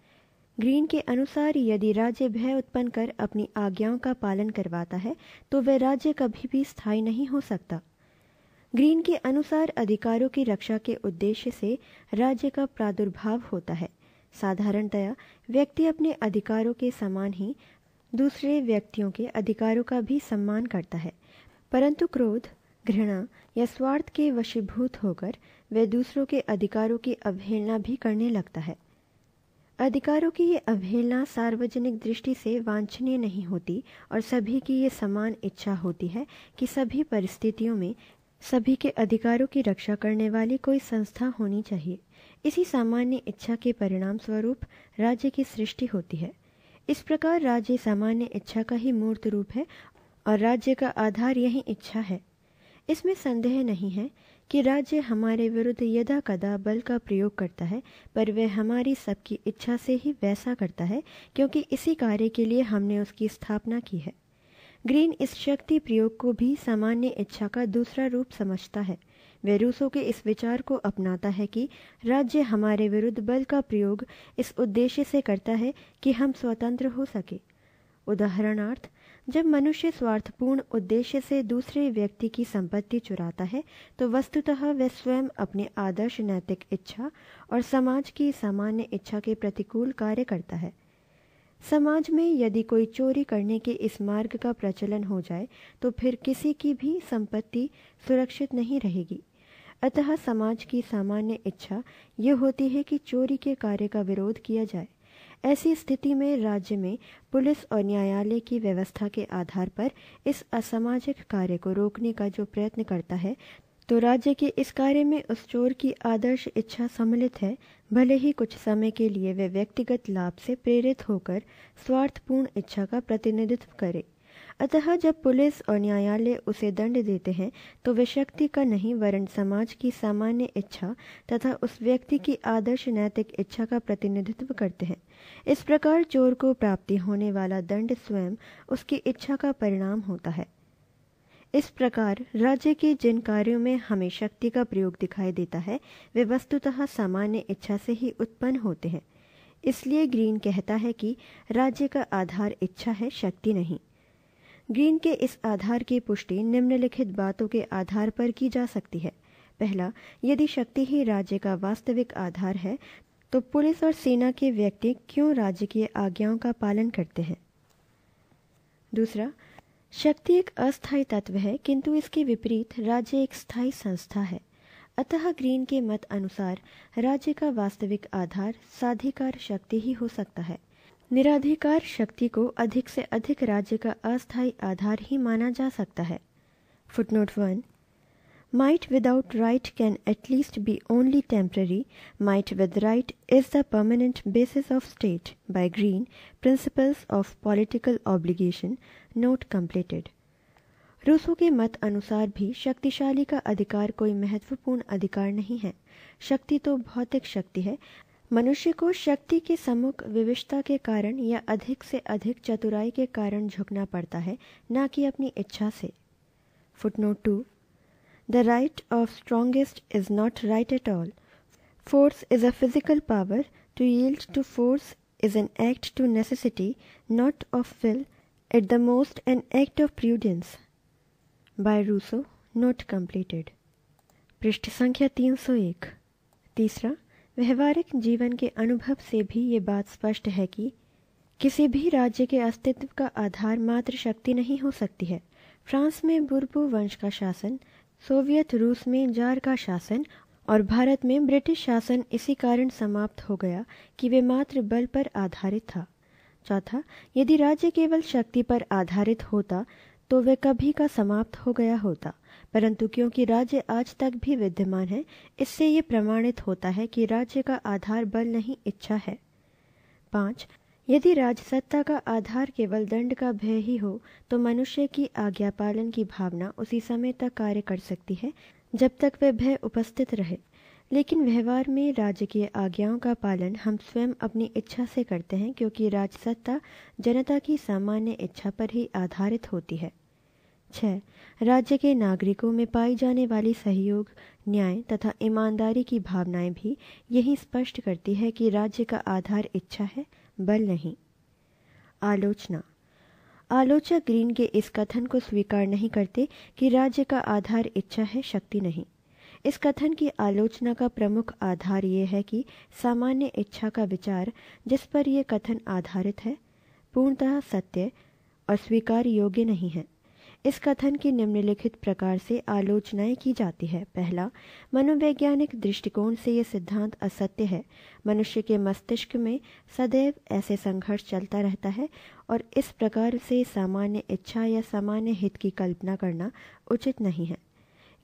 S1: ग्रीन के अनुसार यदि राज्य भय उत्पन्न कर अपनी आज्ञाओं का पालन करवाता है तो वह राज्य कभी भी स्थायी नहीं हो सकता ग्रीन के अनुसार अधिकारों की रक्षा के उद्देश्य से राज्य का प्रादुर्भाव होता है साधारणतया व्यक्ति अपने अधिकारों के समान ही दूसरे व्यक्तियों के अधिकारों का भी सम्मान करता है परंतु क्रोध घृणा या स्वार्थ के वशीभूत होकर वह दूसरों के अधिकारों की अवहेलना भी करने लगता है अधिकारों की ये अवहेलना सार्वजनिक दृष्टि से वांछनीय नहीं होती और सभी की ये समान इच्छा होती है कि सभी परिस्थितियों में सभी के अधिकारों की रक्षा करने वाली कोई संस्था होनी चाहिए इसी सामान्य इच्छा के परिणाम स्वरूप राज्य की सृष्टि होती है इस प्रकार राज्य सामान्य इच्छा का ही मूर्त रूप है और राज्य का आधार यही इच्छा है इसमें संदेह नहीं है कि राज्य हमारे विरुद्ध यदा कदा बल का प्रयोग करता है पर वह हमारी सबकी इच्छा से ही वैसा करता है क्योंकि इसी कार्य के लिए हमने उसकी स्थापना की है ग्रीन इस शक्ति प्रयोग को भी सामान्य इच्छा का दूसरा रूप समझता है वे रूसों के इस विचार को अपनाता है कि राज्य हमारे विरुद्ध बल का प्रयोग इस उद्देश्य से करता है कि हम स्वतंत्र हो सके उदाहरणार्थ जब मनुष्य स्वार्थपूर्ण उद्देश्य से दूसरे व्यक्ति की संपत्ति चुराता है तो वस्तुतः वह स्वयं अपने आदर्श नैतिक इच्छा और समाज की सामान्य इच्छा के प्रतिकूल कार्य करता है समाज में यदि कोई चोरी करने के इस मार्ग का प्रचलन हो जाए तो फिर किसी की भी संपत्ति सुरक्षित नहीं रहेगी अतः समाज की सामान्य इच्छा यह होती है कि चोरी के कार्य का विरोध किया जाए ऐसी स्थिति में राज्य में पुलिस और न्यायालय की व्यवस्था के आधार पर इस असामाजिक कार्य को रोकने का जो प्रयत्न करता है तो राज्य के इस कार्य में उस चोर की आदर्श इच्छा सम्मिलित है भले ही कुछ समय के लिए वे व्यक्तिगत लाभ से प्रेरित होकर स्वार्थपूर्ण इच्छा का प्रतिनिधित्व करें अतः जब पुलिस और न्यायालय उसे दंड देते हैं तो वे शक्ति का नहीं वरन समाज की सामान्य इच्छा तथा उस व्यक्ति की आदर्श नैतिक इच्छा का प्रतिनिधित्व करते हैं इस प्रकार चोर को प्राप्ति होने वाला दंड स्वयं उसकी इच्छा का परिणाम होता है इस प्रकार राज्य के जिन कार्यों में हमें शक्ति का प्रयोग दिखाई देता है वे वस्तुतः सामान्य इच्छा से ही उत्पन्न होते हैं इसलिए ग्रीन कहता है कि राज्य का आधार इच्छा है शक्ति नहीं ग्रीन के इस आधार की पुष्टि निम्नलिखित बातों के आधार पर की जा सकती है पहला यदि शक्ति ही राज्य का वास्तविक आधार है तो पुलिस और सेना के व्यक्ति क्यों राज्य की आज्ञाओं का पालन करते हैं दूसरा शक्ति एक अस्थायी तत्व है किंतु इसके विपरीत राज्य एक स्थायी संस्था है अतः ग्रीन के मत अनुसार राज्य का वास्तविक आधार साधिकार शक्ति ही हो सकता है निराधिकार शक्ति को अधिक से अधिक राज्य का अस्थायी आधार ही माना जा सकता है footnote one might without right can at least be only temporary might with right is the permanent basis of state by Green principles of political obligation note completed रूसों के मत अनुसार भी शक्तिशाली का अधिकार कोई महत्वपूर्ण अधिकार नहीं है शक्ति तो भौतिक शक्ति है मनुष्य को शक्ति के सम्मुख विविशता के कारण या अधिक से अधिक चतुराई के कारण झुकना पड़ता है न कि अपनी इच्छा से footnote two the right of strongest is not right at all force is a physical power to yield to force is an act to necessity not of will at the most an act of prudence by Rousseau not completed पृष्ठ संख्या तीन सौ एक तीसरा व्यवहारिक जीवन के अनुभव से भी ये बात स्पष्ट है कि किसी भी राज्य के अस्तित्व का आधार मात्र शक्ति नहीं हो सकती है फ्रांस में बुरबू वंश का शासन सोवियत रूस में जार का शासन और भारत में ब्रिटिश शासन इसी कारण समाप्त हो गया कि वे मात्र बल पर आधारित था चौथा यदि राज्य केवल शक्ति पर आधारित होता तो वे कभी का समाप्त हो गया होता परंतु क्योंकि राज्य आज तक भी विद्यमान है इससे ये प्रमाणित होता है कि राज्य का आधार बल नहीं इच्छा है पाँच यदि राजसत्ता का आधार केवल दंड का भय ही हो तो मनुष्य की आज्ञा पालन की भावना उसी समय तक कार्य कर सकती है जब तक वह भय उपस्थित रहे लेकिन व्यवहार में राजकीय आज्ञाओं का पालन हम स्वयं अपनी इच्छा से करते हैं क्योंकि राजसत्ता जनता की सामान्य इच्छा पर ही आधारित होती है छः राज्य के नागरिकों में पाई जाने वाली सहयोग न्याय तथा ईमानदारी की भावनाएं भी यही स्पष्ट करती है कि राज्य का आधार इच्छा है बल नहीं आलोचना आलोचक ग्रीन के इस कथन को स्वीकार नहीं करते कि राज्य का आधार इच्छा है शक्ति नहीं इस कथन की आलोचना का प्रमुख आधार ये है कि सामान्य इच्छा का विचार जिस पर यह कथन आधारित है पूर्णतः सत्य और स्वीकार योग्य नहीं है इस कथन की निम्नलिखित प्रकार से आलोचनाएं की जाती है पहला मनोवैज्ञानिक दृष्टिकोण से यह सिद्धांत असत्य है मनुष्य के मस्तिष्क में सदैव ऐसे संघर्ष चलता रहता है और इस प्रकार से सामान्य इच्छा या सामान्य हित की कल्पना करना उचित नहीं है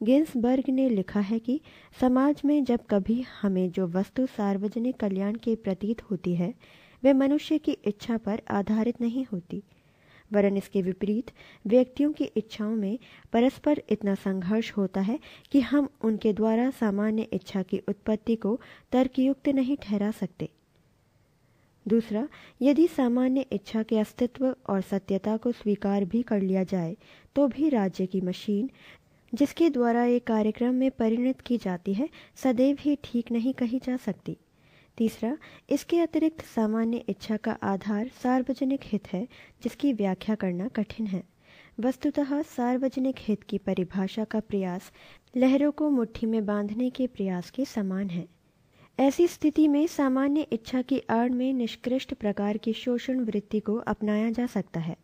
S1: गिन्सबर्ग ने लिखा है कि समाज में जब कभी हमें जो वस्तु सार्वजनिक कल्याण के प्रतीत होती है वे मनुष्य की इच्छा पर आधारित नहीं होती वरन इसके विपरीत व्यक्तियों की इच्छाओं में परस्पर इतना संघर्ष होता है कि हम उनके द्वारा सामान्य इच्छा की उत्पत्ति को तर्कयुक्त नहीं ठहरा सकते दूसरा यदि सामान्य इच्छा के अस्तित्व और सत्यता को स्वीकार भी कर लिया जाए तो भी राज्य की मशीन जिसके द्वारा ये कार्यक्रम में परिणत की जाती है सदैव ही ठीक नहीं कही जा सकती तीसरा इसके अतिरिक्त सामान्य इच्छा का आधार सार्वजनिक हित है जिसकी व्याख्या करना कठिन है वस्तुतः सार्वजनिक हित की परिभाषा का प्रयास लहरों को मुट्ठी में बांधने के प्रयास के समान है ऐसी स्थिति में सामान्य इच्छा की आड़ में निष्कृष्ट प्रकार की शोषण वृत्ति को अपनाया जा सकता है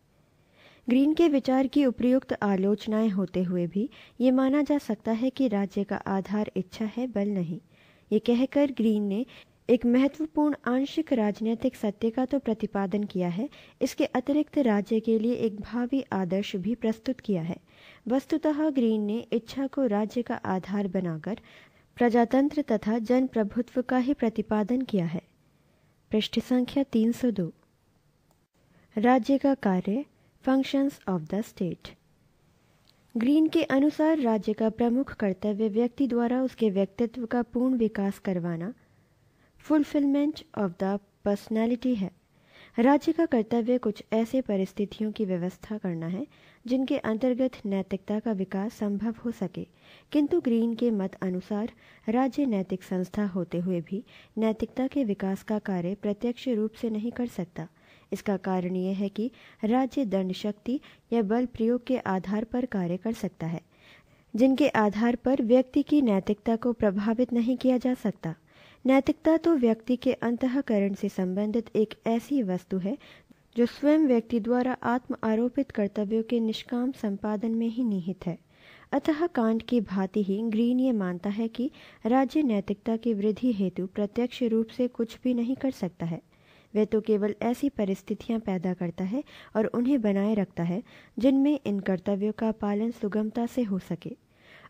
S1: ग्रीन के विचार की उपयुक्त आलोचनाएं होते हुए भी ये माना जा सकता है कि राज्य का आधार इच्छा है बल नहीं ये कहकर ग्रीन ने एक महत्वपूर्ण आंशिक राजनीतिक सत्य का तो प्रतिपादन किया है इसके अतिरिक्त राज्य के लिए एक भावी आदर्श भी प्रस्तुत किया है वस्तुतः ग्रीन ने इच्छा को राज्य का आधार बनाकर प्रजातंत्र तथा जनप्रभुत्व का ही प्रतिपादन किया है पृष्ठ संख्या 302 राज्य का कार्य functions of the state Green के अनुसार राज्य का प्रमुख कर्तव्य व्यक्ति द्वारा उसके व्यक्तित्व का पूर्ण विकास करवाना फुलफिलमेंट ऑफ द पर्सनैलिटी है राज्य का कर्तव्य कुछ ऐसे परिस्थितियों की व्यवस्था करना है जिनके अंतर्गत नैतिकता का विकास संभव हो सके किंतु ग्रीन के मत अनुसार राज्य नैतिक संस्था होते हुए भी नैतिकता के विकास का कार्य प्रत्यक्ष रूप से नहीं कर सकता इसका कारण यह है कि राज्य दंड शक्ति या बल प्रयोग के आधार पर कार्य कर सकता है जिनके आधार पर व्यक्ति की नैतिकता को प्रभावित नहीं किया जा सकता नैतिकता तो व्यक्ति के अंतकरण से संबंधित एक ऐसी वस्तु है जो स्वयं व्यक्ति द्वारा आत्म आरोपित कर्तव्यों के निष्काम संपादन में ही निहित है अतः कांड की भांति ही ग्रीन ये मानता है कि राज्य नैतिकता की वृद्धि हेतु प्रत्यक्ष रूप से कुछ भी नहीं कर सकता है वह तो केवल ऐसी परिस्थितियां पैदा करता है और उन्हें बनाए रखता है जिनमें इन कर्तव्यों का पालन सुगमता से हो सके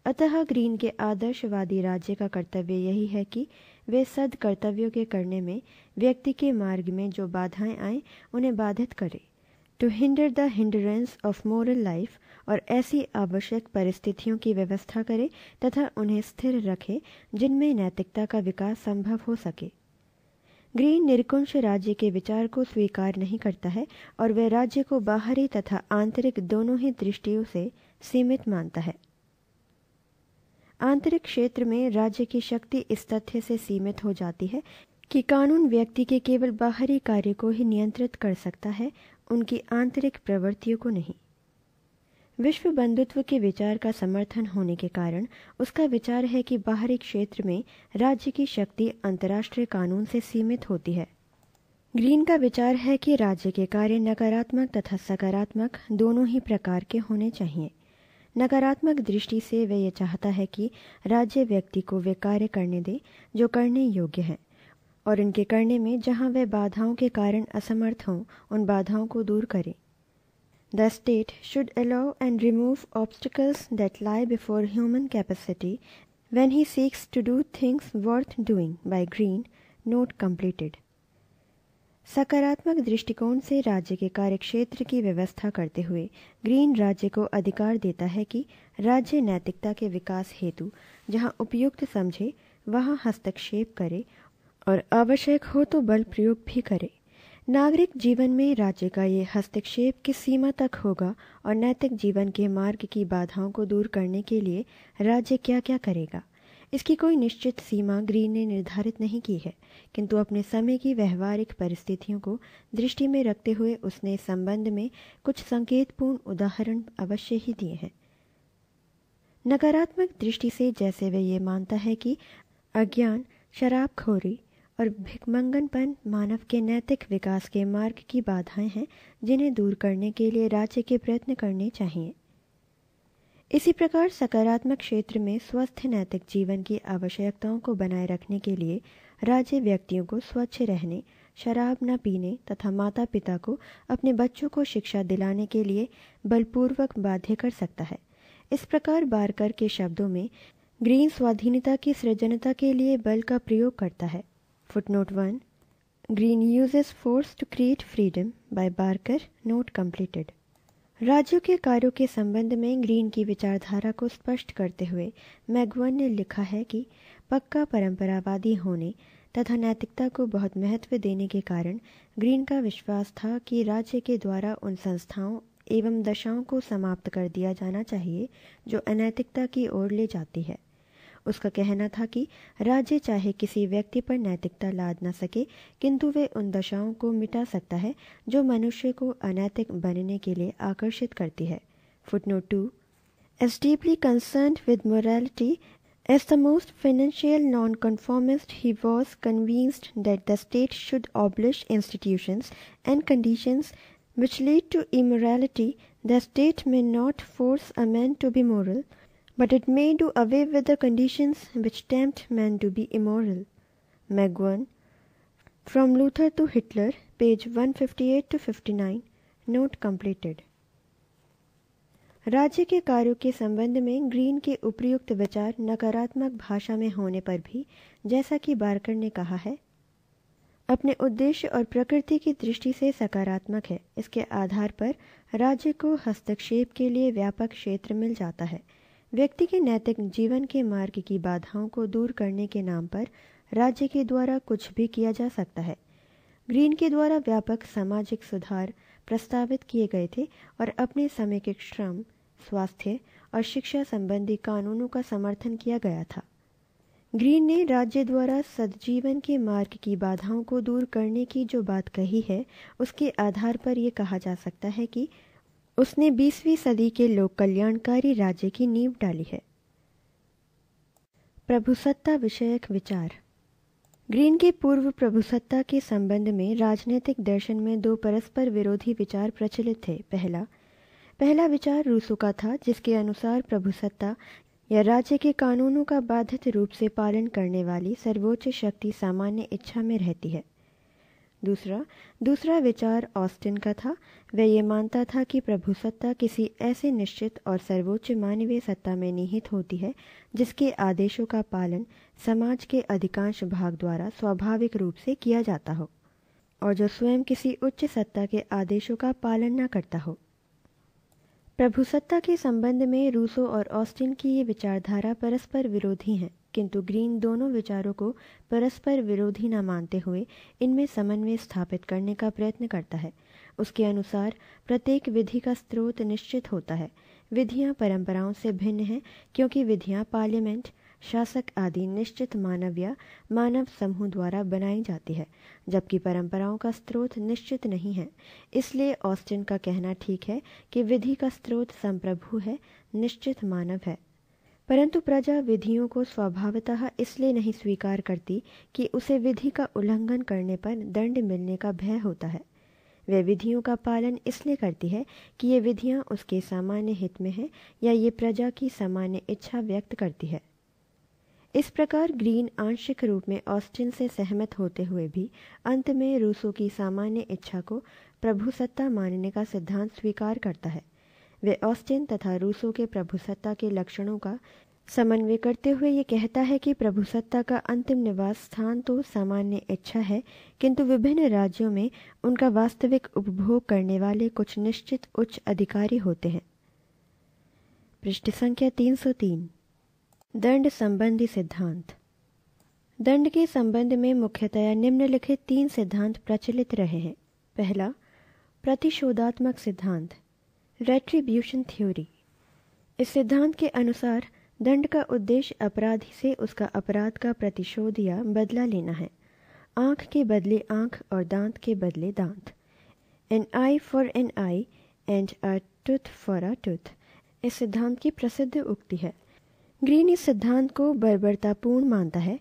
S1: अतः ग्रीन के आदर्शवादी राज्य का कर्तव्य यही है कि वे सद कर्तव्यों के करने में व्यक्ति के मार्ग में जो बाधाएं आए उन्हें बाधित करें to hinder the hindrance of moral life और ऐसी आवश्यक परिस्थितियों की व्यवस्था करें तथा उन्हें स्थिर रखें जिनमें नैतिकता का विकास संभव हो सके ग्रीन निरकुंश राज्य के विचार को स्वीकार नहीं करता है और वह राज्य को बाहरी तथा आंतरिक दोनों ही दृष्टियों से सीमित मानता है आंतरिक क्षेत्र में राज्य की शक्ति इस तथ्य से सीमित हो जाती है कि कानून व्यक्ति के केवल बाहरी कार्य को ही नियंत्रित कर सकता है उनकी आंतरिक प्रवृत्तियों को नहीं विश्व बंधुत्व के विचार का समर्थन होने के कारण उसका विचार है कि बाहरी क्षेत्र में राज्य की शक्ति अंतर्राष्ट्रीय कानून से सीमित होती है ग्रीन का विचार है कि राज्य के कार्य नकारात्मक तथा सकारात्मक दोनों ही प्रकार के होने चाहिए नकारात्मक दृष्टि से वह यह चाहता है कि राज्य व्यक्ति को वे कार्य करने दे जो करने योग्य हैं और इनके करने में जहां वे बाधाओं के कारण असमर्थ हों उन बाधाओं को दूर करें the state should allow and remove obstacles that lie before human capacity when he seeks to do things worth doing by Green note completed सकारात्मक दृष्टिकोण से राज्य के कार्यक्षेत्र की व्यवस्था करते हुए ग्रीन राज्य को अधिकार देता है कि राज्य नैतिकता के विकास हेतु जहां उपयुक्त समझे वहां हस्तक्षेप करे और आवश्यक हो तो बल प्रयोग भी करे नागरिक जीवन में राज्य का ये हस्तक्षेप किस सीमा तक होगा और नैतिक जीवन के मार्ग की बाधाओं को दूर करने के लिए राज्य क्या क्या करेगा इसकी कोई निश्चित सीमा ग्रीन ने निर्धारित नहीं की है किंतु अपने समय की व्यवहारिक परिस्थितियों को दृष्टि में रखते हुए उसने इस संबंध में कुछ संकेतपूर्ण उदाहरण अवश्य ही दिए हैं नकारात्मक दृष्टि से जैसे वे ये मानता है कि अज्ञान शराबखोरी और भिकमंगनपन मानव के नैतिक विकास के मार्ग की बाधाएं हैं जिन्हें दूर करने के लिए राज्य के प्रयत्न करने चाहिए इसी प्रकार सकारात्मक क्षेत्र में स्वस्थ नैतिक जीवन की आवश्यकताओं को बनाए रखने के लिए राज्य व्यक्तियों को स्वच्छ रहने शराब न पीने तथा माता पिता को अपने बच्चों को शिक्षा दिलाने के लिए बलपूर्वक बाध्य कर सकता है इस प्रकार बारकर के शब्दों में ग्रीन स्वाधीनता की सृजनता के लिए बल का प्रयोग करता है footnote one Green uses force to create freedom by Barker note completed राज्यों के कार्यों के संबंध में ग्रीन की विचारधारा को स्पष्ट करते हुए मैगवन ने लिखा है कि पक्का परंपरावादी होने तथा नैतिकता को बहुत महत्व देने के कारण ग्रीन का विश्वास था कि राज्य के द्वारा उन संस्थाओं एवं दशाओं को समाप्त कर दिया जाना चाहिए जो अनैतिकता की ओर ले जाती है उसका कहना था कि राज्य चाहे किसी व्यक्ति पर नैतिकता लाद ना सके किंतु वे उन दशाओं को मिटा सकता है जो मनुष्य को अनैतिक बनने के लिए आकर्षित करती है footnote two as deeply concern with morality as the most financial non conformist he was convinced that the state should abolish institution and condition which lead to immorality the state may not force a man to be moral But it may do away with the conditions which tempt men to be immoral. Magwon, From Luther to Hitler, page 158 to 59, note completed. राज्य के कार्यों के संबंध में green के उपयुक्त विचार नकारात्मक भाषा में होने पर भी जैसा कि बारकर ने कहा है अपने उद्देश्य और प्रकृति की दृष्टि से सकारात्मक है इसके आधार पर राज्य को हस्तक्षेप के लिए व्यापक क्षेत्र मिल जाता है व्यक्ति के नैतिक जीवन के मार्ग की बाधाओं को दूर करने के नाम पर राज्य के द्वारा कुछ भी किया जा सकता है ग्रीन के द्वारा व्यापक सामाजिक सुधार प्रस्तावित किए गए थे और अपने समय के श्रम स्वास्थ्य और शिक्षा संबंधी कानूनों का समर्थन किया गया था ग्रीन ने राज्य द्वारा सदजीवन के मार्ग की बाधाओं को दूर करने की जो बात कही है उसके आधार पर यह कहा जा सकता है कि उसने 20वीं सदी के लोक कल्याणकारी राज्य की नींव डाली है प्रभुसत्ता विषयक विचार ग्रीन के पूर्व प्रभुसत्ता के संबंध में राजनीतिक दर्शन में दो परस्पर विरोधी विचार प्रचलित थे पहला पहला विचार रूसो का था जिसके अनुसार प्रभुसत्ता या राज्य के कानूनों का बाधित रूप से पालन करने वाली सर्वोच्च शक्ति सामान्य इच्छा में रहती है दूसरा दूसरा विचार ऑस्टिन का था वह ये मानता था कि प्रभुसत्ता किसी ऐसे निश्चित और सर्वोच्च मानवीय सत्ता में निहित होती है जिसके आदेशों का पालन समाज के अधिकांश भाग द्वारा स्वाभाविक रूप से किया जाता हो और जो स्वयं किसी उच्च सत्ता के आदेशों का पालन न करता हो प्रभुसत्ता के संबंध में रूसो और ऑस्टिन की ये विचारधारा परस्पर विरोधी हैं किंतु ग्रीन दोनों विचारों को परस्पर विरोधी न मानते हुए इनमें समन्वय स्थापित करने का प्रयत्न करता है उसके अनुसार प्रत्येक विधि का स्रोत निश्चित होता है विधियां परंपराओं से भिन्न हैं क्योंकि विधियां पार्लियामेंट शासक आदि निश्चित मानव या मानव समूह द्वारा बनाई जाती है जबकि परंपराओं का स्रोत निश्चित नहीं है इसलिए ऑस्टिन का कहना ठीक है कि विधि का स्रोत संप्रभु है निश्चित मानव है परंतु प्रजा विधियों को स्वभावतः इसलिए नहीं स्वीकार करती कि उसे विधि का उल्लंघन करने पर दंड मिलने का भय होता है वे विधियों का पालन इसलिए करती है कि ये विधियाँ उसके सामान्य हित में हैं या ये प्रजा की सामान्य इच्छा व्यक्त करती है इस प्रकार ग्रीन आंशिक रूप में ऑस्टिन से सहमत होते हुए भी अंत में रूसो की सामान्य इच्छा को प्रभुसत्ता मानने का सिद्धांत स्वीकार करता है वे ऑस्टिन तथा रूसों के प्रभुसत्ता के लक्षणों का समन्वय करते हुए ये कहता है कि प्रभुसत्ता का अंतिम निवास स्थान तो सामान्य इच्छा है किंतु विभिन्न राज्यों में उनका वास्तविक उपभोग करने वाले कुछ निश्चित उच्च अधिकारी होते हैं पृष्ठ संख्या 303 दंड संबंधी सिद्धांत दंड के संबंध में मुख्यतया निम्नलिखित तीन सिद्धांत प्रचलित रहे हैं पहला प्रतिशोधात्मक सिद्धांत रेट्रीब्यूशन थ्योरी इस सिद्धांत के अनुसार दंड का उद्देश्य अपराधी से उसका अपराध का प्रतिशोध या बदला लेना है आंख के बदले आंख और दांत के बदले दांत an eye for an eye and a tooth for a tooth इस सिद्धांत की प्रसिद्ध उक्ति है ग्रीन इस सिद्धांत को बर्बरतापूर्ण मानता है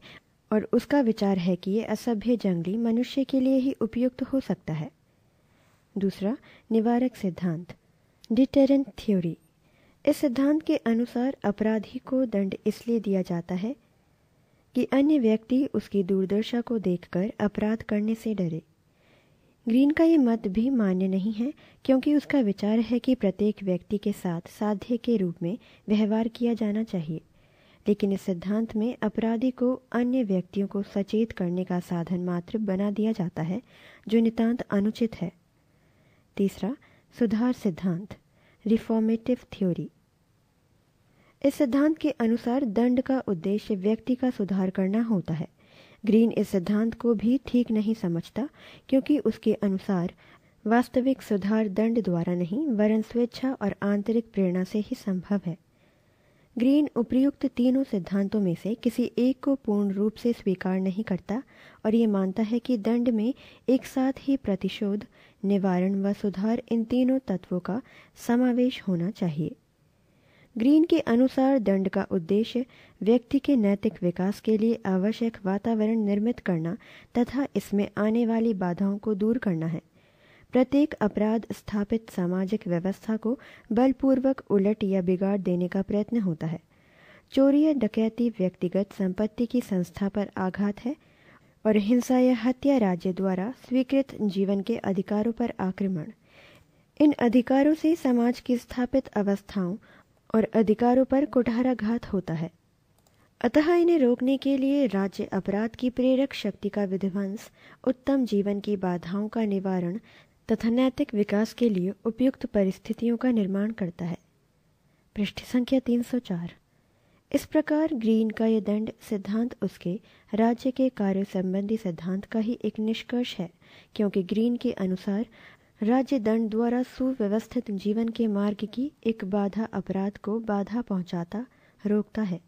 S1: और उसका विचार है कि यह असभ्य जंगली मनुष्य के लिए ही उपयुक्त हो सकता है दूसरा निवारक सिद्धांत डिटेरेंट थ्योरी इस सिद्धांत के अनुसार अपराधी को दंड इसलिए दिया जाता है कि अन्य व्यक्ति उसकी दूरदर्शा को देखकर अपराध करने से डरे ग्रीन का ये मत भी मान्य नहीं है क्योंकि उसका विचार है कि प्रत्येक व्यक्ति के साथ साध्य के रूप में व्यवहार किया जाना चाहिए लेकिन इस सिद्धांत में अपराधी को अन्य व्यक्तियों को सचेत करने का साधन मात्र बना दिया जाता है जो नितांत अनुचित है तीसरा सुधार सिद्धांत रिफॉर्मेटिव थ्योरी इस सिद्धांत के अनुसार दंड का उद्देश्य व्यक्ति का सुधार करना होता है ग्रीन इस सिद्धांत को भी ठीक नहीं समझता क्योंकि उसके अनुसार वास्तविक सुधार दंड द्वारा नहीं वरन स्वेच्छा और आंतरिक प्रेरणा से ही संभव है ग्रीन उपयुक्त तीनों सिद्धांतों में से किसी एक को पूर्ण रूप से स्वीकार नहीं करता और ये मानता है कि दंड में एक साथ ही प्रतिशोध निवारण व सुधार इन तीनों तत्वों का समावेश होना चाहिए ग्रीन के अनुसार दंड का उद्देश्य व्यक्ति के नैतिक विकास के लिए आवश्यक वातावरण निर्मित करना तथा इसमें आने वाली बाधाओं को दूर करना है प्रत्येक अपराध स्थापित सामाजिक व्यवस्था को बलपूर्वक उलट या बिगाड़ देने का प्रयत्न होता है चोरी या डकैती व्यक्तिगत संपत्ति की संस्था पर आघात है और हिंसा या हत्या राज्य द्वारा स्वीकृत जीवन के अधिकारों पर आक्रमण इन अधिकारों से समाज की स्थापित अवस्थाओं और अधिकारों पर कुठाराघात होता है अतः इन्हें रोकने के लिए राज्य अपराध की प्रेरक शक्ति का विध्वंस उत्तम जीवन की बाधाओं का निवारण तथा नैतिक विकास के लिए उपयुक्त परिस्थितियों का निर्माण करता है पृष्ठ संख्या 304 इस प्रकार ग्रीन का यह दंड सिद्धांत उसके राज्य के कार्य संबंधी सिद्धांत का ही एक निष्कर्ष है क्योंकि ग्रीन के अनुसार राज्य दंड द्वारा सुव्यवस्थित जीवन के मार्ग की एक बाधा अपराध को बाधा पहुंचाता रोकता है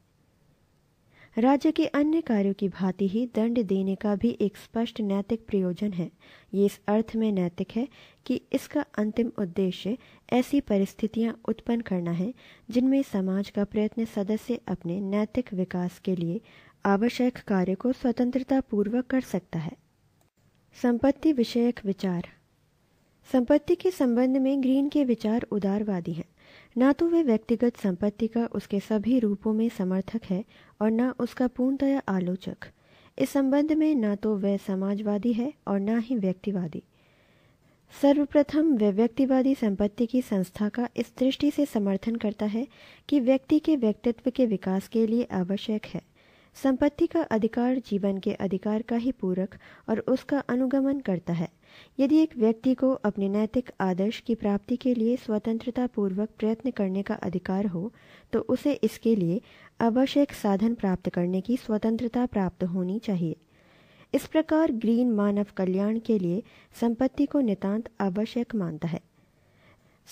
S1: राज्य के अन्य कार्यों की भांति ही दंड देने का भी एक स्पष्ट नैतिक प्रयोजन है ये इस अर्थ में नैतिक है कि इसका अंतिम उद्देश्य ऐसी परिस्थितियां उत्पन्न करना है जिनमें समाज का प्रयत्न सदस्य अपने नैतिक विकास के लिए आवश्यक कार्य को स्वतंत्रता पूर्वक कर सकता है संपत्ति विषयक विचार संपत्ति के संबंध में ग्रीन के विचार उदारवादी हैं न तो वह व्यक्तिगत संपत्ति का उसके सभी रूपों में समर्थक है और न उसका पूर्णतया आलोचक इस संबंध में न तो वह समाजवादी है और न ही व्यक्तिवादी सर्वप्रथम वह व्यक्तिवादी संपत्ति की संस्था का इस दृष्टि से समर्थन करता है कि व्यक्ति के व्यक्तित्व के विकास के लिए आवश्यक है संपत्ति का अधिकार जीवन के अधिकार का ही पूरक और उसका अनुगमन करता है यदि एक व्यक्ति को अपने नैतिक आदर्श की प्राप्ति के लिए स्वतंत्रतापूर्वक प्रयत्न करने का अधिकार हो तो उसे इसके लिए आवश्यक साधन प्राप्त करने की स्वतंत्रता प्राप्त होनी चाहिए इस प्रकार ग्रीन मानव कल्याण के लिए संपत्ति को नितांत आवश्यक मानता है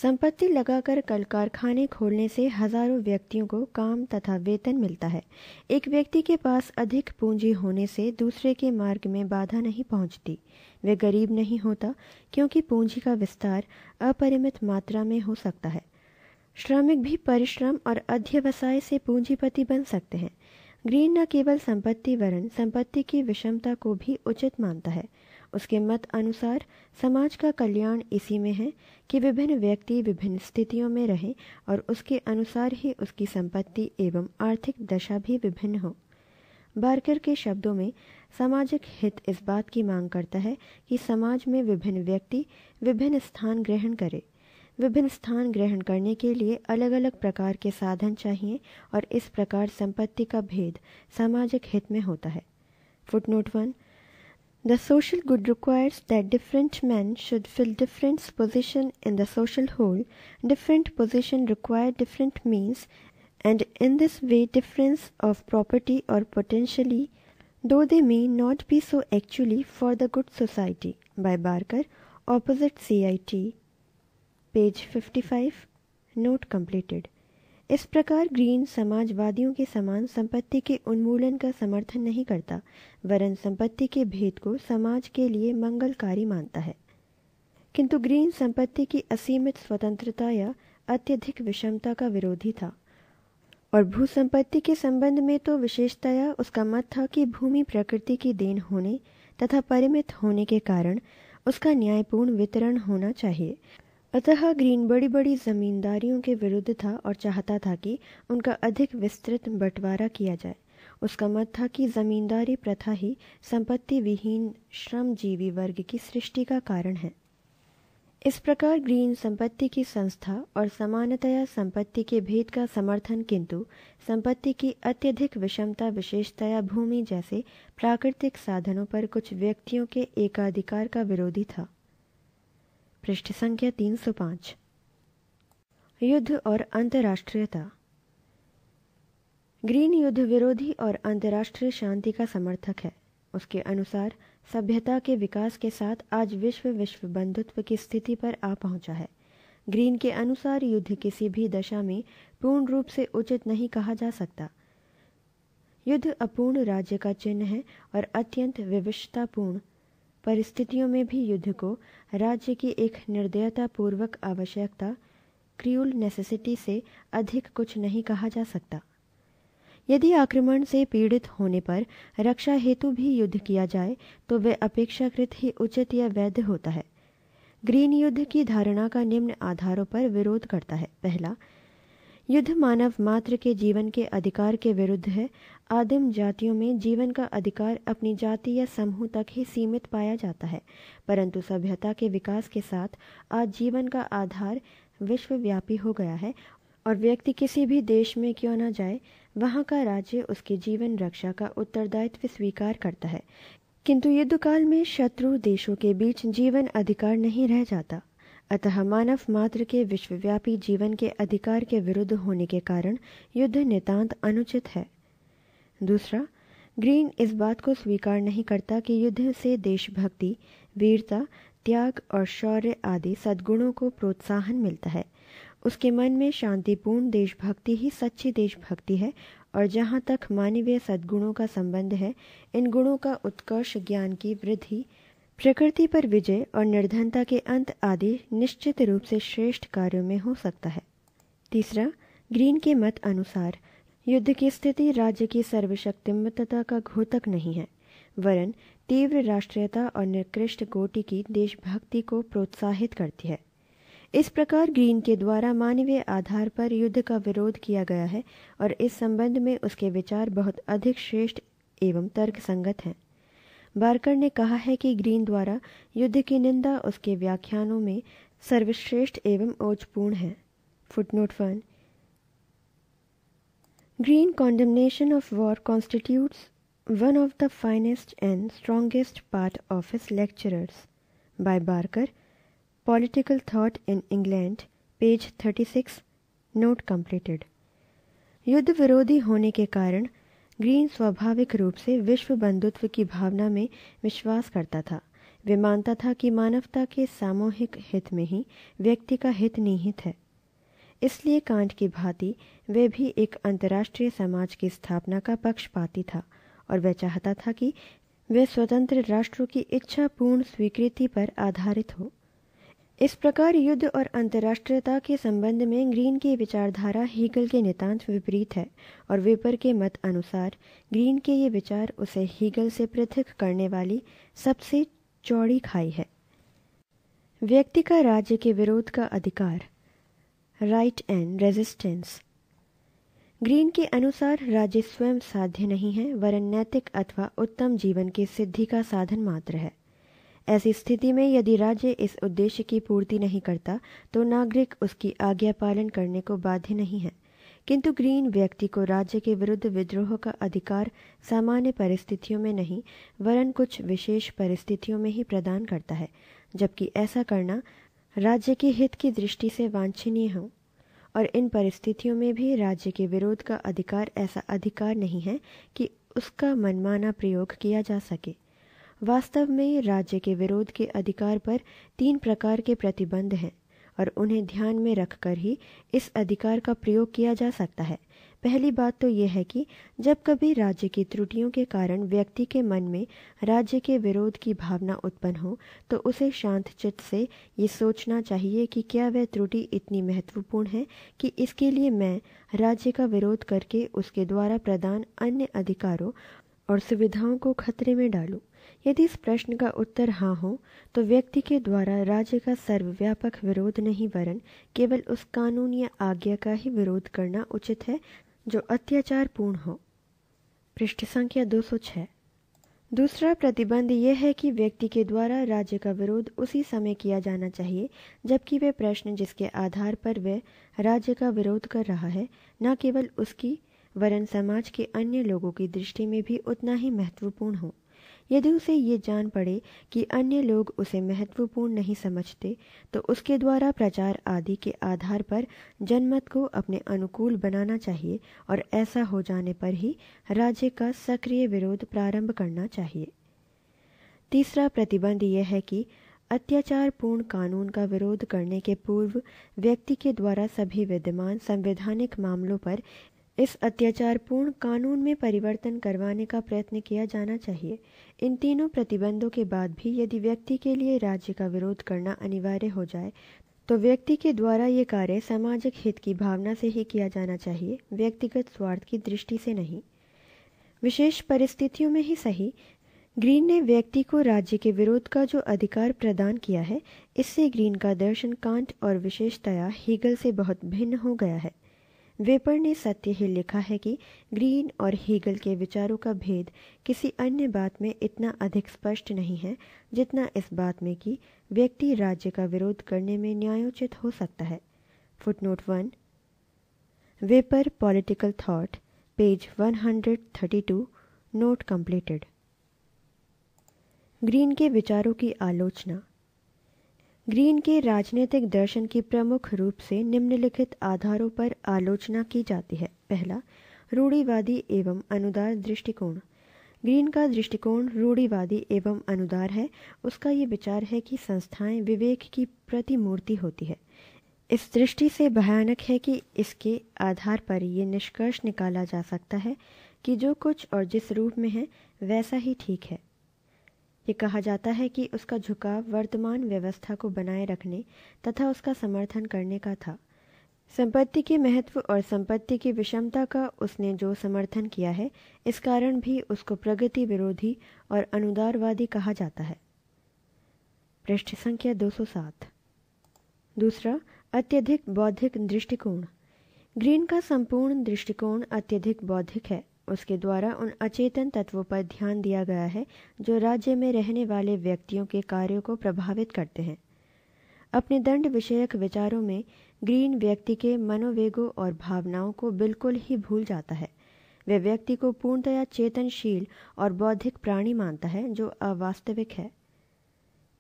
S1: संपत्ति लगाकर कल कारखाने खोलने से हजारों व्यक्तियों को काम तथा वेतन मिलता है एक व्यक्ति के पास अधिक पूंजी होने से दूसरे के मार्ग में बाधा नहीं पहुंचती वे गरीब नहीं होता क्योंकि पूंजी का विस्तार अपरिमित मात्रा में हो सकता है श्रमिक भी परिश्रम और अध्यवसाय से पूंजीपति बन सकते हैं ग्रीन न केवल संपत्ति वरण संपत्ति की विषमता को भी उचित मानता है उसके मत अनुसार समाज का कल्याण इसी में है कि विभिन्न व्यक्ति विभिन्न स्थितियों में रहें और उसके अनुसार ही उसकी संपत्ति एवं आर्थिक दशा भी विभिन्न हो बारकर के शब्दों में सामाजिक हित इस बात की मांग करता है कि समाज में विभिन्न व्यक्ति विभिन्न स्थान ग्रहण करे विभिन्न स्थान ग्रहण करने के लिए अलग अलग प्रकार के साधन चाहिए और इस प्रकार संपत्ति का भेद सामाजिक हित में होता है footnote one The social good requires that different men should fill different positions in the social whole; different positions require different means, and in this way difference of property or potentially (though they may not be so actually) for the good society. By Barker, opposite C I T, page 55. Note completed. इस प्रकार green समाजवादियों के समान संपत्ति के उन्मूलन का समर्थन नहीं करता वरन संपत्ति के भेद को समाज के लिए मंगलकारी मानता है किंतु ग्रीन संपत्ति की असीमित स्वतंत्रता या अत्यधिक विषमता का विरोधी था और भू संपत्ति के संबंध में तो विशेषतया उसका मत था कि भूमि प्रकृति की देन होने तथा परिमित होने के कारण उसका न्यायपूर्ण वितरण होना चाहिए अतः ग्रीन बड़ी बड़ी जमींदारियों के विरुद्ध था और चाहता था कि उनका अधिक विस्तृत बंटवारा किया जाए उसका मत था कि जमींदारी प्रथा ही संपत्ति विहीन श्रमजीवी वर्ग की सृष्टि का कारण है इस प्रकार ग्रीन संपत्ति की संस्था और समानतया संपत्ति के भेद का समर्थन किंतु संपत्ति की अत्यधिक विषमता विशेषतया भूमि जैसे प्राकृतिक साधनों पर कुछ व्यक्तियों के एकाधिकार का विरोधी था पृष्ठ संख्या 305 युद्ध और अंतर्राष्ट्रीयता ग्रीन युद्ध विरोधी और अंतर्राष्ट्रीय शांति का समर्थक है उसके अनुसार सभ्यता के विकास के साथ आज विश्व विश्व बंधुत्व की स्थिति पर आ पहुंचा है ग्रीन के अनुसार युद्ध किसी भी दशा में पूर्ण रूप से उचित नहीं कहा जा सकता युद्ध अपूर्ण राज्य का चिन्ह है और अत्यंत विविशतापूर्ण परिस्थितियों में भी युद्ध को राज्य की एक निर्दयतापूर्वक आवश्यकता क्रियूल नेसेसिटी से अधिक कुछ नहीं कहा जा सकता यदि आक्रमण से पीड़ित होने पर रक्षा हेतु भी युद्ध किया जाए तो वह अपेक्षाकृत ही उचित या वैध होता है ग्रीन युद्ध की धारणा का निम्न आधारों पर विरोध करता है पहला युद्ध मानव मात्र के जीवन के अधिकार के विरुद्ध है आदिम जातियों में जीवन का अधिकार अपनी जाति या समूह तक ही सीमित पाया जाता है परंतु सभ्यता के विकास के साथ आज जीवन का आधार विश्वव्यापी हो गया है और व्यक्ति किसी भी देश में क्यों ना जाए वहाँ का राज्य उसके जीवन रक्षा का उत्तरदायित्व स्वीकार करता है किंतु युद्धकाल में शत्रु देशों के बीच जीवन अधिकार नहीं रह जाता अतः मानव मात्र के विश्वव्यापी जीवन के अधिकार के विरुद्ध होने के कारण युद्ध नितांत अनुचित है दूसरा ग्रीन इस बात को स्वीकार नहीं करता कि युद्ध से देशभक्ति वीरता त्याग और शौर्य आदि सद्गुणों को प्रोत्साहन मिलता है उसके मन में शांतिपूर्ण देशभक्ति ही सच्ची देशभक्ति है और जहाँ तक मानवीय सद्गुणों का संबंध है इन गुणों का उत्कर्ष ज्ञान की वृद्धि प्रकृति पर विजय और निर्धनता के अंत आदि निश्चित रूप से श्रेष्ठ कार्यों में हो सकता है तीसरा ग्रीन के मत अनुसार युद्ध की स्थिति राज्य की सर्वशक्तिमतता का घोतक नहीं है वरन तीव्र राष्ट्रीयता और निकृष्ट कोटि की देशभक्ति को प्रोत्साहित करती है इस प्रकार ग्रीन के द्वारा मानवीय आधार पर युद्ध का विरोध किया गया है और इस संबंध में उसके विचार बहुत अधिक श्रेष्ठ एवं तर्कसंगत हैं बारकर ने कहा है कि ग्रीन द्वारा युद्ध की निंदा उसके व्याख्यानों में सर्वश्रेष्ठ एवं ओजपूर्ण है footnote one Green condemnation of war constitutes one of the finest and strongest part of his lecturers by Barker political thought in England page thirty six note completed युद्ध विरोधी होने के कारण ग्रीन स्वाभाविक रूप से विश्व बंधुत्व की भावना में विश्वास करता था वे मानता था कि मानवता के सामूहिक हित में ही व्यक्ति का हित निहित है इसलिए कांट की भांति वे भी एक अंतर्राष्ट्रीय समाज की स्थापना का पक्ष पाती था और वह चाहता था कि वे स्वतंत्र राष्ट्रों की इच्छा पूर्ण स्वीकृति पर आधारित हो इस प्रकार युद्ध और अंतर्राष्ट्रीयता के संबंध में ग्रीन की विचारधारा हीगल के नितांत विपरीत है और वेपर के मत अनुसार ग्रीन के ये विचार उसे हीगल से पृथक करने वाली सबसे चौड़ी खाई है व्यक्ति का राज्य के विरोध का अधिकार राइट एंड रेजिस्टेंस ग्रीन के अनुसार राज्य स्वयं साध्य नहीं है वरन नैतिक अथवा उत्तम जीवन की सिद्धि का साधन मात्र है ऐसी स्थिति में यदि राज्य इस उद्देश्य की पूर्ति नहीं करता तो नागरिक उसकी आज्ञा पालन करने को बाध्य नहीं है किंतु ग्रीन व्यक्ति को राज्य के विरुद्ध विद्रोह का अधिकार सामान्य परिस्थितियों में नहीं वरन कुछ विशेष परिस्थितियों में ही प्रदान करता है जबकि ऐसा करना राज्य के हित की दृष्टि से वांछनीय हो और इन परिस्थितियों में भी राज्य के विरोध का अधिकार ऐसा अधिकार नहीं है कि उसका मनमाना प्रयोग किया जा सके वास्तव में राज्य के विरोध के अधिकार पर तीन प्रकार के प्रतिबंध हैं और उन्हें ध्यान में रखकर ही इस अधिकार का प्रयोग किया जा सकता है पहली बात तो यह है कि जब कभी राज्य की त्रुटियों के कारण व्यक्ति के मन में राज्य के विरोध की भावना उत्पन्न हो तो उसे शांत चित्त से ये सोचना चाहिए कि क्या वह त्रुटि इतनी महत्वपूर्ण है कि इसके लिए मैं राज्य का विरोध करके उसके द्वारा प्रदान अन्य अधिकारों और सुविधाओं को खतरे में डालूं यदि इस प्रश्न का उत्तर हाँ हो तो व्यक्ति के द्वारा राज्य का सर्वव्यापक विरोध नहीं वरन केवल उस कानून या आज्ञा का ही विरोध करना उचित है जो अत्याचार पूर्ण हो पृष्ठ संख्या दो छह दूसरा प्रतिबंध यह है कि व्यक्ति के द्वारा राज्य का विरोध उसी समय किया जाना चाहिए जबकि वे प्रश्न जिसके आधार पर वह राज्य का विरोध कर रहा है न केवल उसकी वरन समाज के अन्य लोगों की दृष्टि में भी उतना ही महत्वपूर्ण हो यदि उसे ये जान पड़े कि अन्य लोग उसे महत्वपूर्ण नहीं समझते तो उसके द्वारा प्रचार आदि के आधार पर जनमत को अपने अनुकूल बनाना चाहिए और ऐसा हो जाने पर ही राज्य का सक्रिय विरोध प्रारंभ करना चाहिए तीसरा प्रतिबंध यह है कि अत्याचार पूर्ण कानून का विरोध करने के पूर्व व्यक्ति के द्वारा सभी विद्यमान संवैधानिक मामलों पर इस अत्याचारपूर्ण कानून में परिवर्तन करवाने का प्रयत्न किया जाना चाहिए इन तीनों प्रतिबंधों के बाद भी यदि व्यक्ति के लिए राज्य का विरोध करना अनिवार्य हो जाए तो व्यक्ति के द्वारा ये कार्य सामाजिक हित की भावना से ही किया जाना चाहिए व्यक्तिगत स्वार्थ की दृष्टि से नहीं विशेष परिस्थितियों में ही सही ग्रीन ने व्यक्ति को राज्य के विरोध का जो अधिकार प्रदान किया है इससे ग्रीन का दर्शन कांट और विशेषतया हीगल से बहुत भिन्न हो गया है वेपर ने सत्य ही लिखा है कि ग्रीन और हीगल के विचारों का भेद किसी अन्य बात में इतना अधिक स्पष्ट नहीं है जितना इस बात में कि व्यक्ति राज्य का विरोध करने में न्यायोचित हो सकता है footnote one Wayper political thought page 132 note completed Green के विचारों की आलोचना ग्रीन के राजनीतिक दर्शन की प्रमुख रूप से निम्नलिखित आधारों पर आलोचना की जाती है पहला रूढ़ीवादी एवं अनुदार दृष्टिकोण ग्रीन का दृष्टिकोण रूढ़िवादी एवं अनुदार है उसका ये विचार है कि संस्थाएं विवेक की प्रतिमूर्ति होती है इस दृष्टि से भयानक है कि इसके आधार पर ये निष्कर्ष निकाला जा सकता है कि जो कुछ और जिस रूप में है वैसा ही ठीक है ये कहा जाता है कि उसका झुकाव वर्तमान व्यवस्था को बनाए रखने तथा उसका समर्थन करने का था संपत्ति के महत्व और संपत्ति की विषमता का उसने जो समर्थन किया है इस कारण भी उसको प्रगति विरोधी और अनुदारवादी कहा जाता है पृष्ठ संख्या 207 दूसरा अत्यधिक बौद्धिक दृष्टिकोण ग्रीन का संपूर्ण दृष्टिकोण अत्यधिक बौद्धिक है उसके द्वारा उन अचेतन तत्वों पर ध्यान दिया गया है जो राज्य में रहने वाले व्यक्तियों के कार्यों को प्रभावित करते हैं अपने दंड विषयक विचारों में ग्रीन व्यक्ति के मनोवेगों और भावनाओं को बिल्कुल ही भूल जाता है वह व्यक्ति को पूर्णतया चेतनशील और बौद्धिक प्राणी मानता है जो अवास्तविक है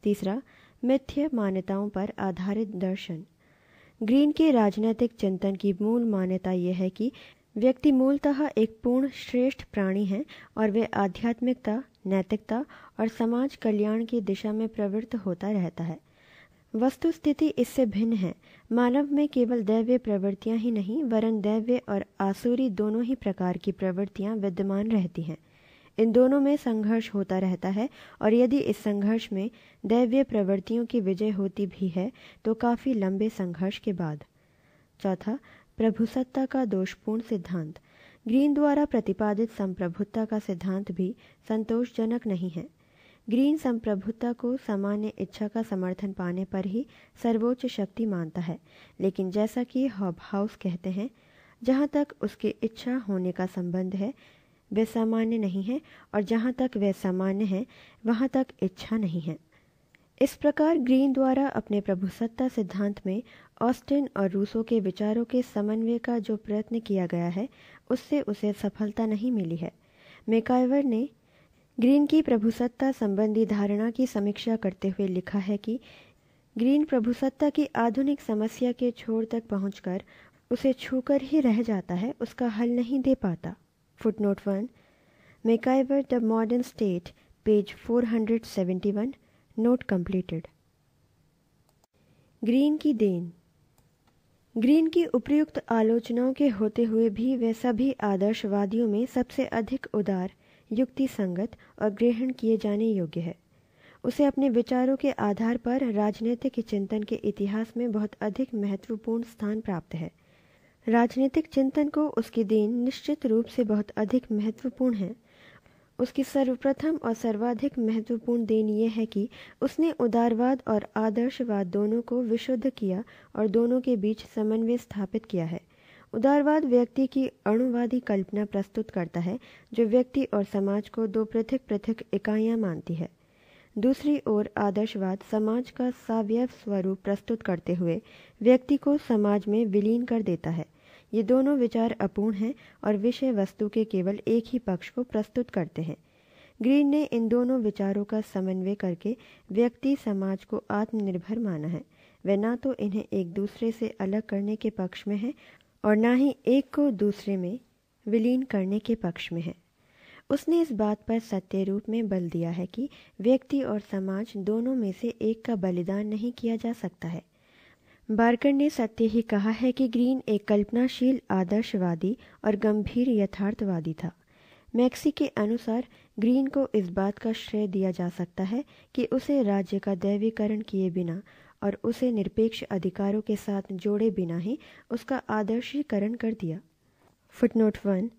S1: तीसरा मिथ्य मान्यताओं पर आधारित दर्शन ग्रीन के राजनीतिक चिंतन की मूल मान्यता यह है कि व्यक्ति मूलतः एक पूर्ण श्रेष्ठ प्राणी है और वे आध्यात्मिकता नैतिकता और समाज कल्याण की दिशा में प्रवृत्त होता रहता है स्थिति इससे भिन्न है मानव में केवल दैव्य प्रवृत्तियां ही नहीं वरन दैव्य और आसुरी दोनों ही प्रकार की प्रवृत्तियां विद्यमान रहती हैं इन दोनों में संघर्ष होता रहता है और यदि इस संघर्ष में दैव्य प्रवृत्तियों की विजय होती भी है तो काफ़ी लंबे संघर्ष के बाद चौथा प्रभुसत्ता का दोषपूर्ण सिद्धांत ग्रीन द्वारा प्रतिपादित संप्रभुता का सिद्धांत भी संतोषजनक नहीं है ग्रीन संप्रभुता को सामान्य इच्छा का समर्थन पाने पर ही सर्वोच्च शक्ति मानता है लेकिन जैसा कि हॉब हाउस कहते हैं जहाँ तक उसके इच्छा होने का संबंध है वे सामान्य नहीं है और जहाँ तक वे सामान्य है वहाँ तक इच्छा नहीं है इस प्रकार ग्रीन द्वारा अपने प्रभुसत्ता सिद्धांत में ऑस्टिन और रूसो के विचारों के समन्वय का जो प्रयत्न किया गया है उससे उसे सफलता नहीं मिली है मेकाइवर ने ग्रीन की प्रभुसत्ता संबंधी धारणा की समीक्षा करते हुए लिखा है कि ग्रीन प्रभुसत्ता की आधुनिक समस्या के छोर तक पहुंचकर उसे छूकर ही रह जाता है उसका हल नहीं दे पाता footnote one MacIver the modern state page 471 note completed Green की देन ग्रीन की उपयुक्त आलोचनाओं के होते हुए भी वे सभी आदर्शवादियों में सबसे अधिक उदार युक्ति संगत और ग्रहण किए जाने योग्य है उसे अपने विचारों के आधार पर राजनीतिक चिंतन के इतिहास में बहुत अधिक महत्वपूर्ण स्थान प्राप्त है राजनीतिक चिंतन को उसकी देन निश्चित रूप से बहुत अधिक महत्वपूर्ण है उसकी सर्वप्रथम और सर्वाधिक महत्वपूर्ण देन यह है कि उसने उदारवाद और आदर्शवाद दोनों को विशुद्ध किया और दोनों के बीच समन्वय स्थापित किया है उदारवाद व्यक्ति की अणुवादी कल्पना प्रस्तुत करता है जो व्यक्ति और समाज को दो पृथक पृथक इकाइयां मानती है दूसरी ओर आदर्शवाद समाज का सवयव स्वरूप प्रस्तुत करते हुए व्यक्ति को समाज में विलीन कर देता है ये दोनों विचार अपूर्ण हैं और विषय वस्तु के केवल एक ही पक्ष को प्रस्तुत करते हैं ग्रीन ने इन दोनों विचारों का समन्वय करके व्यक्ति समाज को आत्मनिर्भर माना है वे ना तो इन्हें एक दूसरे से अलग करने के पक्ष में है और ना ही एक को दूसरे में विलीन करने के पक्ष में है उसने इस बात पर सत्य रूप में बल दिया है कि व्यक्ति और समाज दोनों में से एक का बलिदान नहीं किया जा सकता है बार्कर ने सत्य ही कहा है कि ग्रीन एक कल्पनाशील आदर्शवादी और गंभीर यथार्थवादी था मैक्सी के अनुसार ग्रीन को इस बात का श्रेय दिया जा सकता है कि उसे राज्य का दैवीकरण किए बिना और उसे निरपेक्ष अधिकारों के साथ जोड़े बिना ही उसका आदर्शीकरण कर दिया footnote one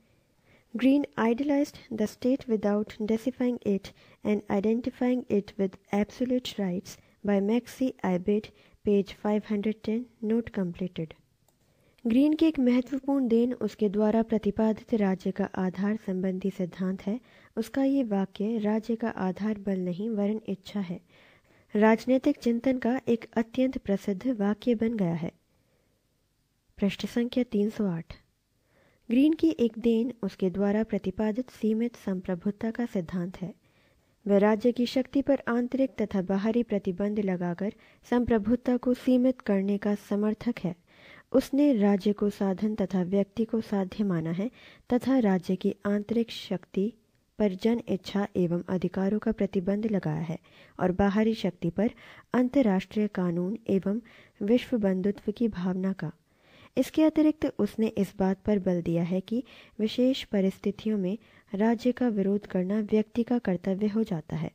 S1: Green idealise the state without deifying it and identifying it with absolute rights by Maxi Abid page 510 note completed Green की एक महत्वपूर्ण देन उसके द्वारा प्रतिपादित राज्य का आधार संबंधी सिद्धांत है उसका ये वाक्य राज्य का आधार बल नहीं वरन इच्छा है राजनीतिक चिंतन का एक अत्यंत प्रसिद्ध वाक्य बन गया है पृष्ठ संख्या 308 ग्रीन की एक देन उसके द्वारा प्रतिपादित सीमित संप्रभुता का सिद्धांत है वह राज्य की शक्ति पर आंतरिक तथा बाहरी प्रतिबंध लगाकर संप्रभुता को सीमित करने का समर्थक है उसने राज्य को साधन तथा व्यक्ति को साध्य माना है तथा राज्य की आंतरिक शक्ति पर जन इच्छा एवं अधिकारों का प्रतिबंध लगाया है और बाहरी शक्ति पर अंतर्राष्ट्रीय कानून एवं विश्व बंधुत्व की भावना का इसके अतिरिक्त उसने इस बात पर बल दिया है कि विशेष परिस्थितियों में राज्य का विरोध करना व्यक्ति का कर्तव्य हो जाता है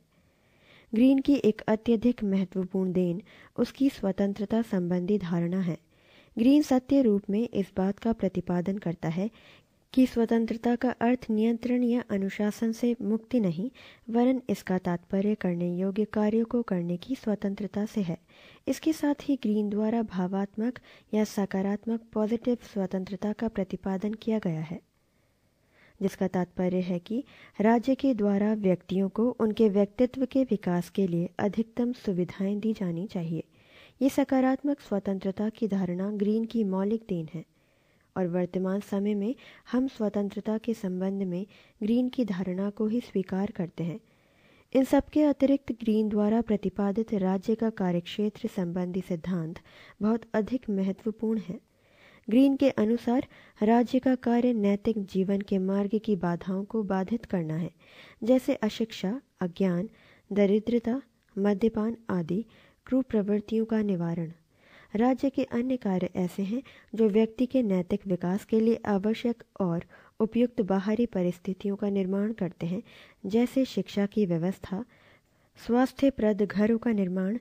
S1: ग्रीन की एक अत्यधिक महत्वपूर्ण देन उसकी स्वतंत्रता संबंधी धारणा है ग्रीन सत्य रूप में इस बात का प्रतिपादन करता है कि स्वतंत्रता का अर्थ नियंत्रण या अनुशासन से मुक्ति नहीं वरन इसका तात्पर्य करने योग्य कार्यों को करने की स्वतंत्रता से है इसके साथ ही ग्रीन द्वारा भावात्मक या सकारात्मक पॉजिटिव स्वतंत्रता का प्रतिपादन किया गया है जिसका तात्पर्य है कि राज्य के द्वारा व्यक्तियों को उनके व्यक्तित्व के विकास के लिए अधिकतम सुविधाएं दी जानी चाहिए ये सकारात्मक स्वतंत्रता की धारणा ग्रीन की मौलिक देन है और वर्तमान समय में हम स्वतंत्रता के संबंध में ग्रीन की धारणा को ही स्वीकार करते हैं इन सबके अतिरिक्त ग्रीन द्वारा प्रतिपादित राज्य का कार्यक्षेत्र संबंधी सिद्धांत बहुत अधिक महत्वपूर्ण है ग्रीन के अनुसार राज्य का कार्य नैतिक जीवन के मार्ग की बाधाओं को बाधित करना है जैसे अशिक्षा अज्ञान दरिद्रता मद्यपान आदि क्रू प्रवृत्तियों का निवारण राज्य के अन्य कार्य ऐसे हैं जो व्यक्ति के नैतिक विकास के लिए आवश्यक और उपयुक्त बाहरी परिस्थितियों का निर्माण करते हैं जैसे शिक्षा की व्यवस्था स्वास्थ्यप्रद घरों का निर्माण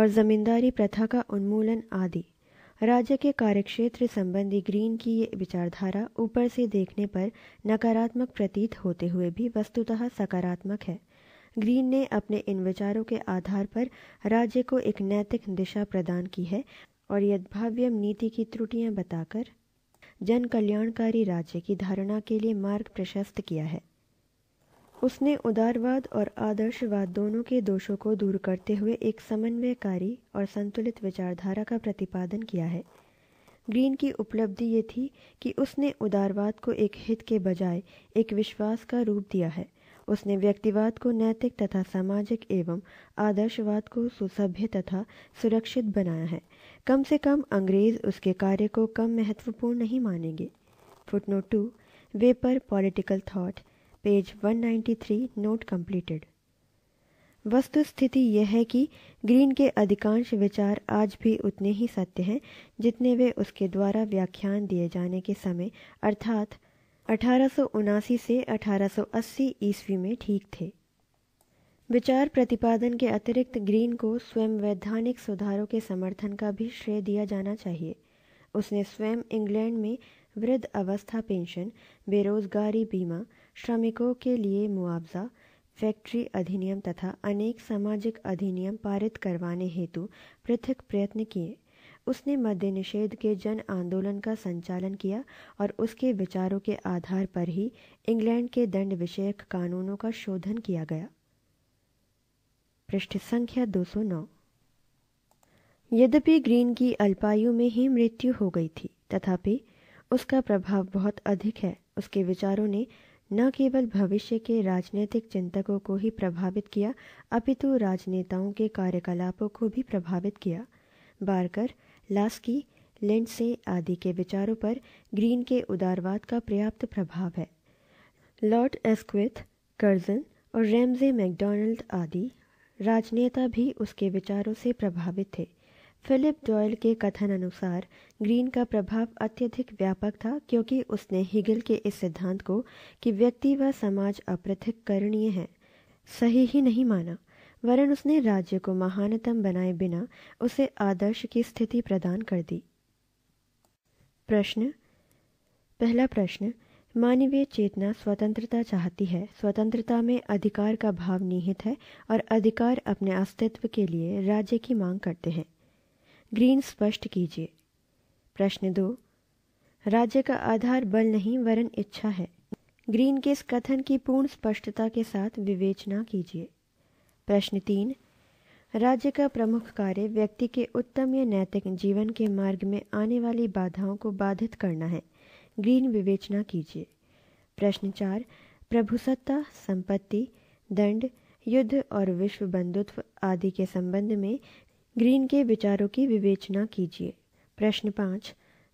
S1: और जमींदारी प्रथा का उन्मूलन आदि राज्य के कार्यक्षेत्र संबंधी ग्रीन की ये विचारधारा ऊपर से देखने पर नकारात्मक प्रतीत होते हुए भी वस्तुतः सकारात्मक है ग्रीन ने अपने इन विचारों के आधार पर राज्य को एक नैतिक दिशा प्रदान की है और यदभाव्य नीति की त्रुटियां बताकर जन कल्याणकारी राज्य की धारणा के लिए मार्ग प्रशस्त किया है उसने उदारवाद और आदर्शवाद दोनों के दोषों को दूर करते हुए एक समन्वयकारी और संतुलित विचारधारा का प्रतिपादन किया है ग्रीन की उपलब्धि ये थी कि उसने उदारवाद को एक हित के बजाय एक विश्वास का रूप दिया है उसने व्यक्तिवाद को नैतिक तथा सामाजिक एवं आदर्शवाद को सुसभ्य तथा सुरक्षित बनाया है कम से कम अंग्रेज उसके कार्य को कम महत्वपूर्ण नहीं मानेंगे फुटनोट टू वे पर political thought page 193 note completed वस्तुस्थिति यह है कि ग्रीन के अधिकांश विचार आज भी उतने ही सत्य हैं जितने वे उसके द्वारा व्याख्यान दिए जाने के समय अर्थात अठारह से 1880 ईस्वी में ठीक थे विचार प्रतिपादन के अतिरिक्त ग्रीन को स्वयं वैधानिक सुधारों के समर्थन का भी श्रेय दिया जाना चाहिए उसने स्वयं इंग्लैंड में वृद्ध अवस्था पेंशन बेरोजगारी बीमा श्रमिकों के लिए मुआवजा फैक्ट्री अधिनियम तथा अनेक सामाजिक अधिनियम पारित करवाने हेतु पृथक प्रयत्न किए उसने मद्य निषेध के जन आंदोलन का संचालन किया और उसके विचारों के आधार पर ही इंग्लैंड के दंड विषयक कानूनों का शोधन किया गया पृष्ठ संख्या 209 यद्यपि ग्रीन की अल्पायु में ही मृत्यु हो गई थी तथापि उसका प्रभाव बहुत अधिक है उसके विचारों ने न केवल भविष्य के राजनीतिक चिंतकों को ही प्रभावित किया अपितु राजनेताओं के कार्यकलापों को भी प्रभावित किया बारकर लास्की लेंडसे आदि के विचारों पर ग्रीन के उदारवाद का पर्याप्त प्रभाव है लॉर्ड एस्क्विथ कर्जन और रेमजे मैकडोनल्ड आदि राजनेता भी उसके विचारों से प्रभावित थे फिलिप डॉयल के कथन अनुसार ग्रीन का प्रभाव अत्यधिक व्यापक था क्योंकि उसने हिगल के इस सिद्धांत को कि व्यक्ति व समाज करणीय है सही ही नहीं माना वरन उसने राज्य को महानतम बनाए बिना उसे आदर्श की स्थिति प्रदान कर दी प्रश्न पहला प्रश्न मानवीय चेतना स्वतंत्रता चाहती है स्वतंत्रता में अधिकार का भाव निहित है और अधिकार अपने अस्तित्व के लिए राज्य की मांग करते हैं ग्रीन स्पष्ट कीजिए प्रश्न दो राज्य का आधार बल नहीं वरन इच्छा है ग्रीन के इस कथन की पूर्ण स्पष्टता के साथ विवेचना कीजिए प्रश्न तीन राज्य का प्रमुख कार्य व्यक्ति के उत्तम या नैतिक जीवन के मार्ग में आने वाली बाधाओं को बाधित करना है ग्रीन विवेचना कीजिए प्रश्न चार प्रभुसत्ता संपत्ति दंड युद्ध और विश्व बंधुत्व आदि के संबंध में ग्रीन के विचारों की विवेचना कीजिए प्रश्न पाँच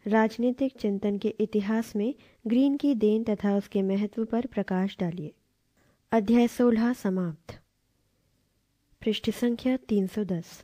S1: राजनीतिक चिंतन के इतिहास में ग्रीन की देन तथा उसके महत्व पर प्रकाश डालिए अध्याय सोलह समाप्त पृष्ठ संख्या तीन सौ दस